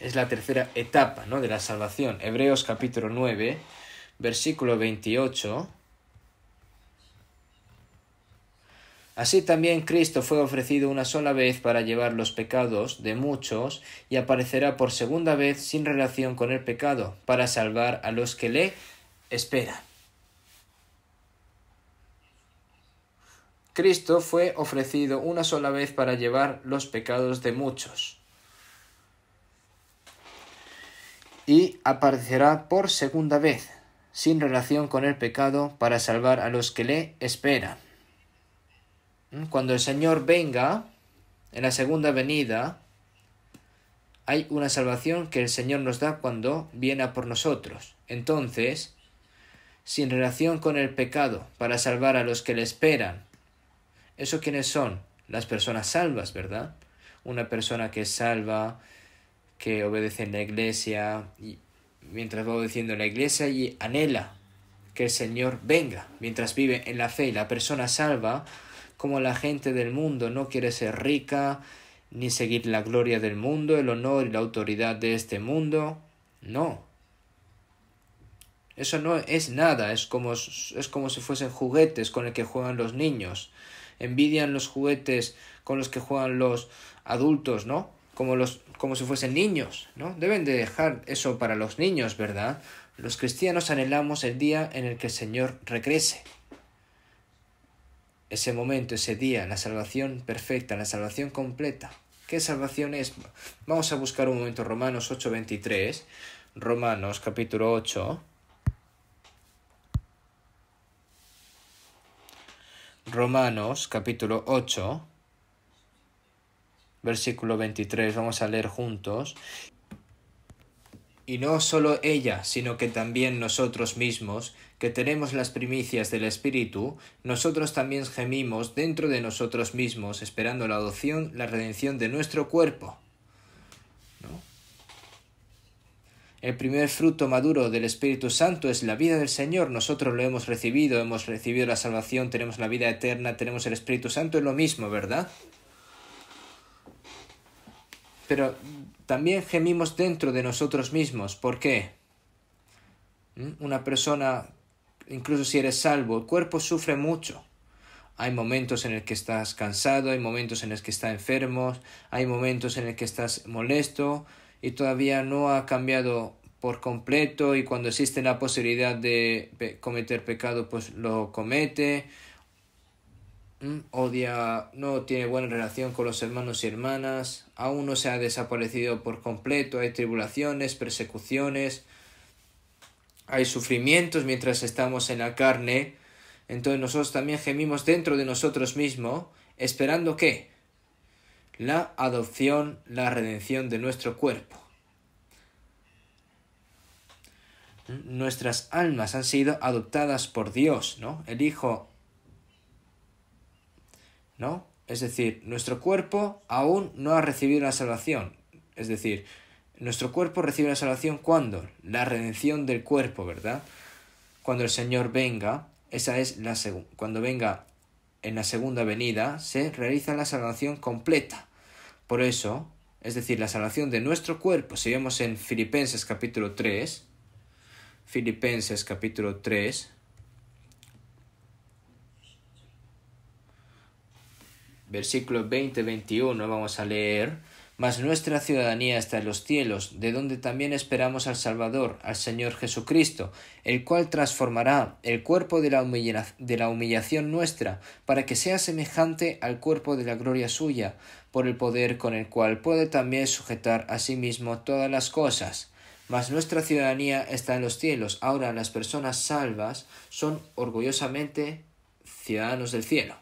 [SPEAKER 1] es la tercera etapa ¿no? de la salvación. Hebreos capítulo 9, versículo 28. Así también Cristo fue ofrecido una sola vez para llevar los pecados de muchos y aparecerá por segunda vez sin relación con el pecado, para salvar a los que le esperan. Cristo fue ofrecido una sola vez para llevar los pecados de muchos. Y aparecerá por segunda vez, sin relación con el pecado, para salvar a los que le esperan. Mm, cuando el Señor venga, en la segunda venida, hay una salvación que el Señor nos da cuando viene a por nosotros. Entonces, sin relación con el pecado, para salvar a los que le esperan, ¿Eso quiénes son? Las personas salvas, ¿verdad? Una persona que es salva, que obedece en la iglesia, y mientras va obedeciendo en la iglesia y anhela que el Señor venga mientras vive en la fe. Y la persona salva, como la gente del mundo, no quiere ser rica, ni seguir la gloria del mundo, el honor y la autoridad de este mundo. No. Eso no es nada, es como, es como si fuesen juguetes con el que juegan los niños envidian los juguetes con los que juegan los adultos, ¿no? Como, los, como si fuesen niños, ¿no? Deben de dejar eso para los niños, ¿verdad? Los cristianos anhelamos el día en el que el Señor regrese. Ese momento, ese día, la salvación perfecta, la salvación completa. ¿Qué salvación es? Vamos a buscar un momento Romanos 8:23, Romanos capítulo 8, Romanos capítulo 8, versículo 23, vamos a leer juntos. Y no solo ella, sino que también nosotros mismos, que tenemos las primicias del Espíritu, nosotros también gemimos dentro de nosotros mismos, esperando la adopción, la redención de nuestro cuerpo El primer fruto maduro del Espíritu Santo es la vida del Señor. Nosotros lo hemos recibido, hemos recibido la salvación, tenemos la vida eterna, tenemos el Espíritu Santo, es lo mismo, ¿verdad? Pero también gemimos dentro de nosotros mismos. ¿Por qué? ¿Mm? Una persona, incluso si eres salvo, el cuerpo sufre mucho. Hay momentos en el que estás cansado, hay momentos en los que estás enfermo, hay momentos en el que estás molesto, y todavía no ha cambiado por completo y cuando existe la posibilidad de cometer pecado pues lo comete mm, odia no tiene buena relación con los hermanos y hermanas aún no se ha desaparecido por completo hay tribulaciones persecuciones hay sufrimientos mientras estamos en la carne entonces nosotros también gemimos dentro de nosotros mismos esperando que la adopción, la redención de nuestro cuerpo. Nuestras almas han sido adoptadas por Dios, ¿no? El Hijo, ¿no? Es decir, nuestro cuerpo aún no ha recibido la salvación. Es decir, nuestro cuerpo recibe la salvación cuando? La redención del cuerpo, ¿verdad? Cuando el Señor venga, esa es la segunda. cuando venga en la segunda venida, se realiza la salvación completa. Por eso, es decir, la salvación de nuestro cuerpo, si vemos en Filipenses capítulo 3, Filipenses capítulo 3, versículo 20-21, vamos a leer mas nuestra ciudadanía está en los cielos, de donde también esperamos al Salvador, al Señor Jesucristo, el cual transformará el cuerpo de la, humillación nuestra, para que sea semejante al cuerpo de la gloria suya, por el poder con el cual puede también sujetar a sí mismo todas las cosas. Mas nuestra ciudadanía está en los cielos. Ahora las personas salvas son orgullosamente ciudadanos del cielo.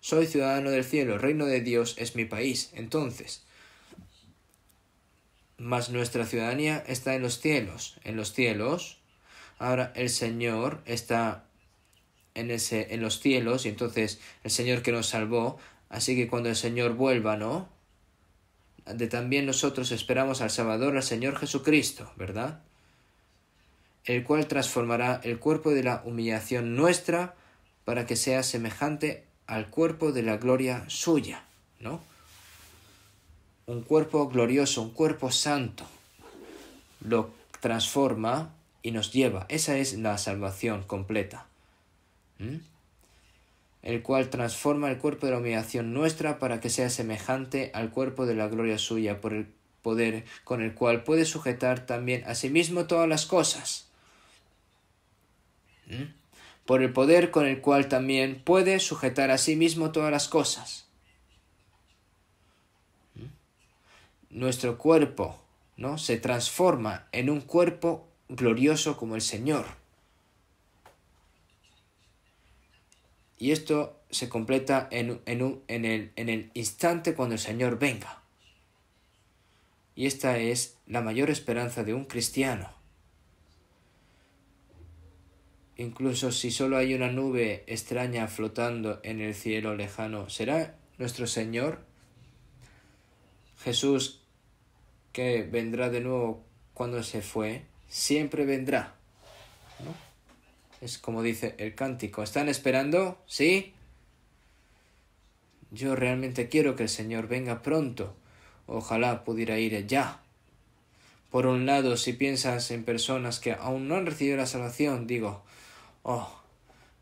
[SPEAKER 1] Soy ciudadano del cielo, el reino de Dios es mi país. Entonces, mas nuestra ciudadanía está en los cielos, en los cielos. Ahora el Señor está en, ese, en los cielos y entonces el Señor que nos salvó, así que cuando el Señor vuelva, ¿no? De también nosotros esperamos al Salvador, al Señor Jesucristo, ¿verdad? El cual transformará el cuerpo de la humillación nuestra para que sea semejante al cuerpo de la gloria suya, ¿no? un cuerpo glorioso, un cuerpo santo, lo transforma y nos lleva. Esa es la salvación completa. El cual transforma el cuerpo de la humillación nuestra para que sea semejante al cuerpo de la gloria suya, por el poder con el cual puede sujetar también a sí mismo todas las cosas. Por el poder con el cual también puede sujetar a sí mismo todas las cosas. nuestro cuerpo, ¿no? Se transforma en un cuerpo glorioso como el Señor. Y esto se completa en, en, el, en el instante cuando el Señor venga. Y esta es la mayor esperanza de un cristiano. Incluso si solo hay una nube extraña flotando en el cielo lejano, ¿será nuestro Señor? Jesús que vendrá de nuevo cuando se fue, siempre vendrá. Es como dice el cántico. ¿Están esperando? ¿Sí? Yo realmente quiero que el Señor venga pronto. Ojalá pudiera ir ya. Por un lado, si piensas en personas que aún no han recibido la salvación, digo, oh,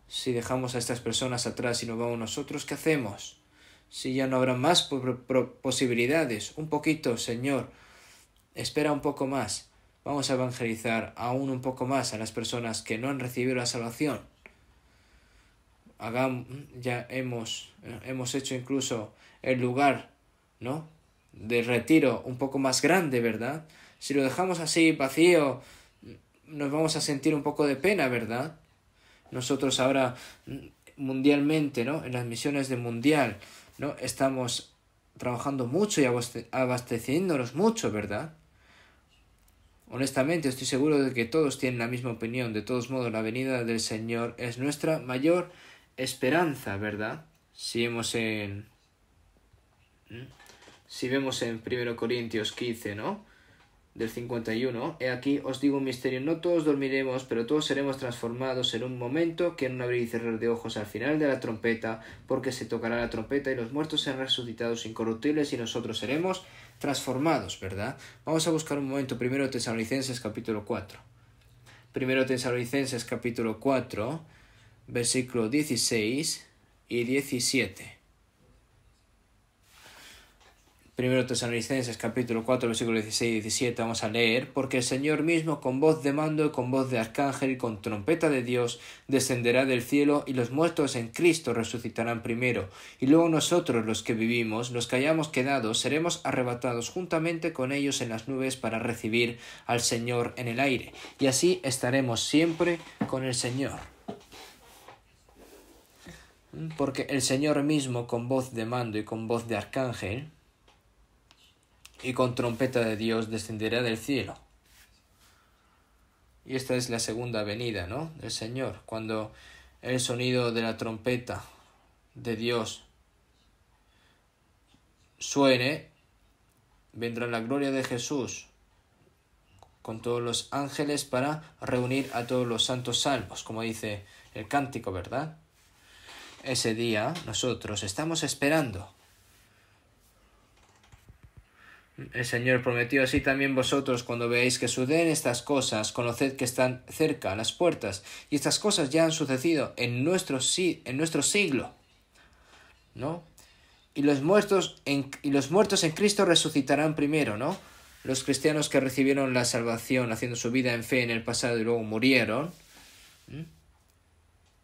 [SPEAKER 1] si dejamos a estas personas atrás y nos vamos nosotros, ¿qué hacemos? Si ya no habrá más posibilidades, un poquito, Señor, espera un poco más, vamos a evangelizar aún un poco más a las personas que no han recibido la salvación. Hagamos, ya hemos, hemos hecho incluso el lugar, ¿no? De retiro un poco más grande, ¿verdad? Si lo dejamos así vacío, nos vamos a sentir un poco de pena, ¿verdad? Nosotros ahora mundialmente, ¿no? En las misiones de mundial, ¿no? Estamos trabajando mucho y abasteciéndonos mucho, ¿verdad? Honestamente, estoy seguro de que todos tienen la misma opinión. De todos modos, la venida del Señor es nuestra mayor esperanza, ¿verdad? Si vemos en. ¿Mm? Si vemos en 1 Corintios 15, ¿no? Del 51, he aquí os digo un misterio, no todos dormiremos, pero todos seremos transformados en un momento que no un abrir y cerrar de ojos al final de la trompeta, porque se tocará la trompeta y los muertos serán resucitados incorruptibles y nosotros seremos transformados, ¿verdad? Vamos a buscar un momento primero Tesalonicenses capítulo 4. Primero Tesalonicenses capítulo 4, versículo 16 y 17. Primero Tesalonicenses capítulo 4 versículo 16 y 17 vamos a leer, porque el Señor mismo con voz de mando y con voz de arcángel y con trompeta de Dios descenderá del cielo y los muertos en Cristo resucitarán primero, y luego nosotros los que vivimos, los que hayamos quedado, seremos arrebatados juntamente con ellos en las nubes para recibir al Señor en el aire, y así estaremos siempre con el Señor porque el Señor mismo con voz de mando y con voz de arcángel y con trompeta de Dios descenderá del cielo. Y esta es la segunda venida, ¿no? Del Señor, cuando el sonido de la trompeta de Dios suene, vendrá la gloria de Jesús con todos los ángeles para reunir a todos los santos salvos, como dice el cántico, ¿verdad? Ese día nosotros estamos esperando el Señor prometió así también vosotros cuando veáis que suceden estas cosas, conoced que están cerca las puertas, y estas cosas ya han sucedido en nuestro, en nuestro siglo. ¿No? Y los, muertos en, y los muertos en Cristo resucitarán primero, ¿no? Los cristianos que recibieron la salvación haciendo su vida en fe en el pasado y luego murieron,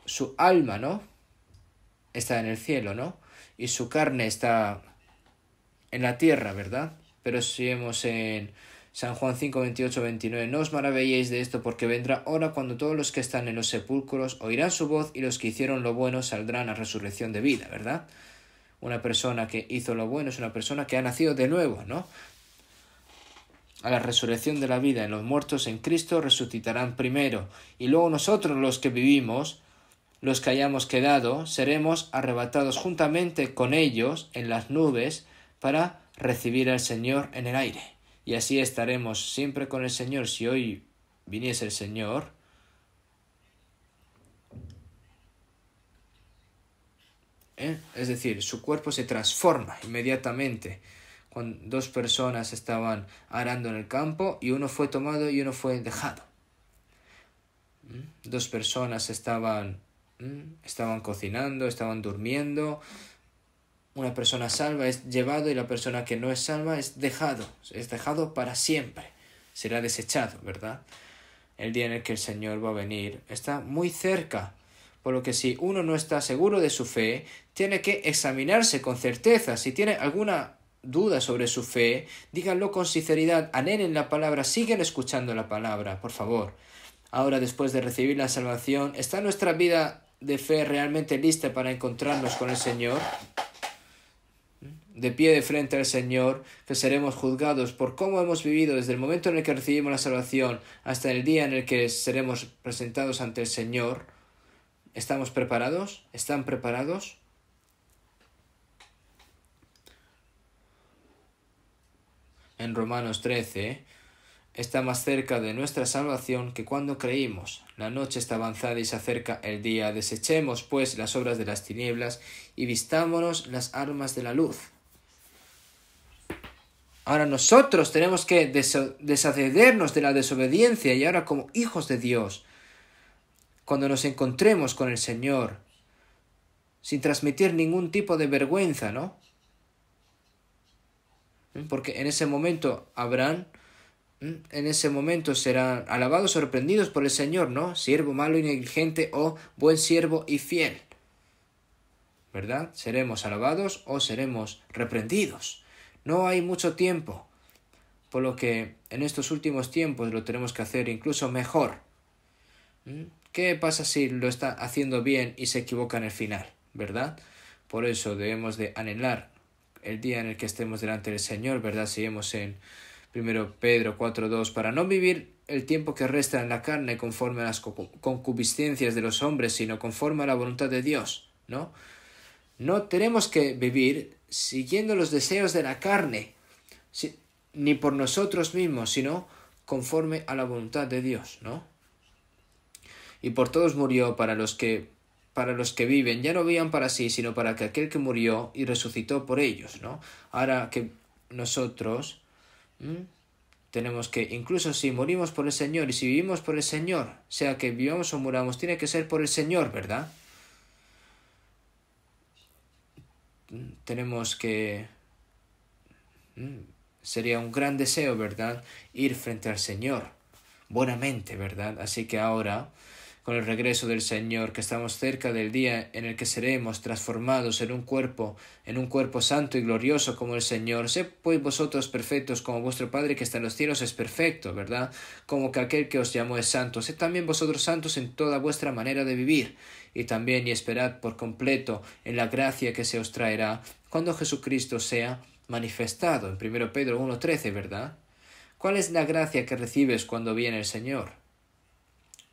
[SPEAKER 1] su alma, ¿no? Está en el cielo, ¿no? Y su carne está en la tierra, ¿verdad? pero vemos en San Juan 5, 28, 29. No os maravilléis de esto, porque vendrá hora cuando todos los que están en los sepulcros oirán su voz y los que hicieron lo bueno saldrán a resurrección de vida, ¿verdad? Una persona que hizo lo bueno es una persona que ha nacido de nuevo, ¿no? A la resurrección de la vida, en los muertos en Cristo resucitarán primero, y luego nosotros los que vivimos, los que hayamos quedado, seremos arrebatados juntamente con ellos en las nubes para recibir al Señor en el aire. Y así estaremos siempre con el Señor. Si hoy viniese el Señor, ¿eh? es decir, su cuerpo se transforma inmediatamente. Cuando dos personas estaban arando en el campo y uno fue tomado y uno fue dejado. ¿Mm? Dos personas estaban, ¿Mm? estaban cocinando, estaban durmiendo, una persona salva es llevado y la persona que no es salva es dejado, es dejado para siempre, será desechado, ¿verdad? El día en el que el Señor va a venir está muy cerca, por lo que si uno no está seguro de su fe, tiene que examinarse con certeza. Si tiene alguna duda sobre su fe, díganlo con sinceridad, anhelen la palabra, siguen escuchando la palabra, por favor. Ahora, después de recibir la salvación, ¿está nuestra vida de fe realmente lista para encontrarnos con el Señor? de pie de frente al Señor, que seremos juzgados por cómo hemos vivido desde el momento en el que recibimos la salvación hasta el día en el que seremos presentados ante el Señor, ¿estamos preparados? ¿Están preparados? En Romanos 13 está más cerca de nuestra salvación que cuando creímos. La noche está avanzada y se acerca el día. Desechemos, pues, las obras de las tinieblas y vistámonos las armas de la luz. Ahora nosotros tenemos que deshacernos de la desobediencia y ahora como hijos de Dios, cuando nos encontremos con el Señor, sin transmitir ningún tipo de vergüenza, ¿no? ¿Mm? Porque en ese momento habrán, ¿Mm? en ese momento serán alabados, o sorprendidos por el Señor, ¿no? Siervo malo y negligente o buen siervo y fiel. ¿Verdad? Seremos alabados o seremos reprendidos. No hay mucho tiempo, por lo que en estos últimos tiempos lo tenemos que hacer incluso mejor. ¿Mm? ¿Qué pasa si lo está haciendo bien y se equivoca en el final, verdad? Por eso debemos de anhelar el día en el que estemos delante del Señor, ¿verdad? Seguimos en primero Pedro 4.2, para no vivir el tiempo que resta en la carne conforme a las concupiscencias de los hombres, sino conforme a la voluntad de Dios, ¿no? No tenemos que vivir siguiendo los deseos de la carne, ni por nosotros mismos, sino conforme a la voluntad de Dios, ¿no? Y por todos murió para los que para los que viven, ya no vivían para sí, sino para que aquel que murió y resucitó por ellos, ¿no? Ahora que nosotros tenemos que, incluso si morimos por el Señor y si vivimos por el Señor, sea que vivamos o muramos, tiene que ser por el Señor, ¿verdad? tenemos que... Mm, sería un gran deseo, ¿verdad? Ir frente al Señor, buenamente, ¿verdad? Así que ahora con el regreso del Señor, que estamos cerca del día en el que seremos transformados en un cuerpo, en un cuerpo santo y glorioso como el Señor. Sé pues vosotros perfectos como vuestro Padre que está en los cielos es perfecto, ¿verdad? Como que aquel que os llamó es santo. Sé también vosotros santos en toda vuestra manera de vivir y también y esperad por completo en la gracia que se os traerá cuando Jesucristo sea manifestado. En 1 Pedro 1.13, ¿verdad? ¿Cuál es la gracia que recibes cuando viene el Señor?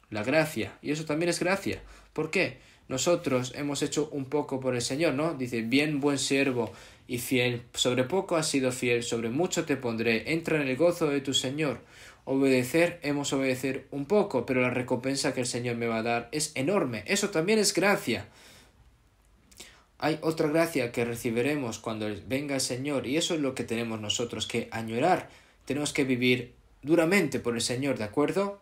[SPEAKER 1] la gracia. Y eso también es gracia. ¿Por qué? Nosotros hemos hecho un poco por el Señor, ¿no? Dice, bien buen siervo y fiel, sobre poco has sido fiel, sobre mucho te pondré, entra en el gozo de tu Señor. Obedecer, hemos obedecer un poco, pero la recompensa que el Señor me va a dar es enorme. Eso también es gracia. Hay otra gracia que recibiremos cuando venga el Señor y eso es lo que tenemos nosotros que añorar. Tenemos que vivir duramente por el Señor, ¿de acuerdo?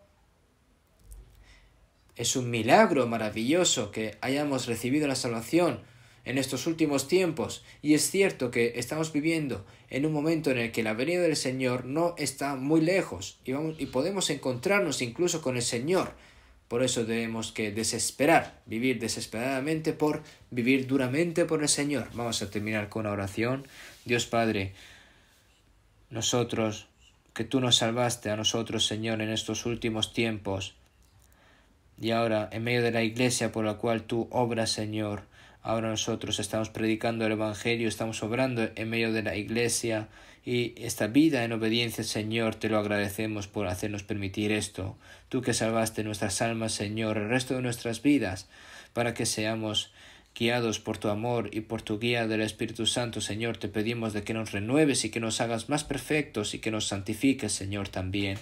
[SPEAKER 1] Es un milagro maravilloso que hayamos recibido la salvación en estos últimos tiempos, y es cierto que estamos viviendo en un momento en el que la venida del Señor no está muy lejos y, vamos, y podemos encontrarnos incluso con el Señor. Por eso debemos que desesperar, vivir desesperadamente por vivir duramente por el Señor. Vamos a terminar con una oración. Dios Padre, nosotros, que tú nos salvaste a nosotros, Señor, en estos últimos tiempos, y ahora, en medio de la iglesia por la cual tú obras, Señor, ahora nosotros estamos predicando el Evangelio, estamos obrando en medio de la iglesia y esta vida en obediencia, Señor, te lo agradecemos por hacernos permitir esto. Tú que salvaste nuestras almas, Señor, el resto de nuestras vidas, para que seamos guiados por tu amor y por tu guía del Espíritu Santo, Señor, te pedimos de que nos renueves y que nos hagas más perfectos y que nos santifiques, Señor, también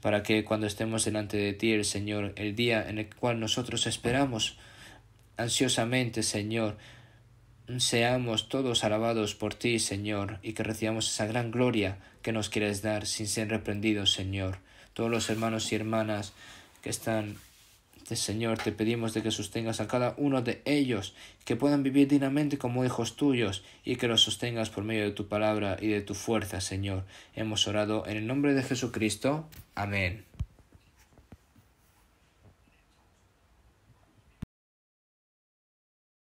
[SPEAKER 1] para que cuando estemos delante de ti, el Señor, el día en el cual nosotros esperamos ansiosamente, Señor, seamos todos alabados por ti, Señor, y que recibamos esa gran gloria que nos quieres dar sin ser reprendidos, Señor. Todos los hermanos y hermanas que están Señor, te pedimos de que sostengas a cada uno de ellos, que puedan vivir dignamente como hijos tuyos, y que los sostengas por medio de tu palabra y de tu fuerza, Señor. Hemos orado en el nombre de Jesucristo. Amén.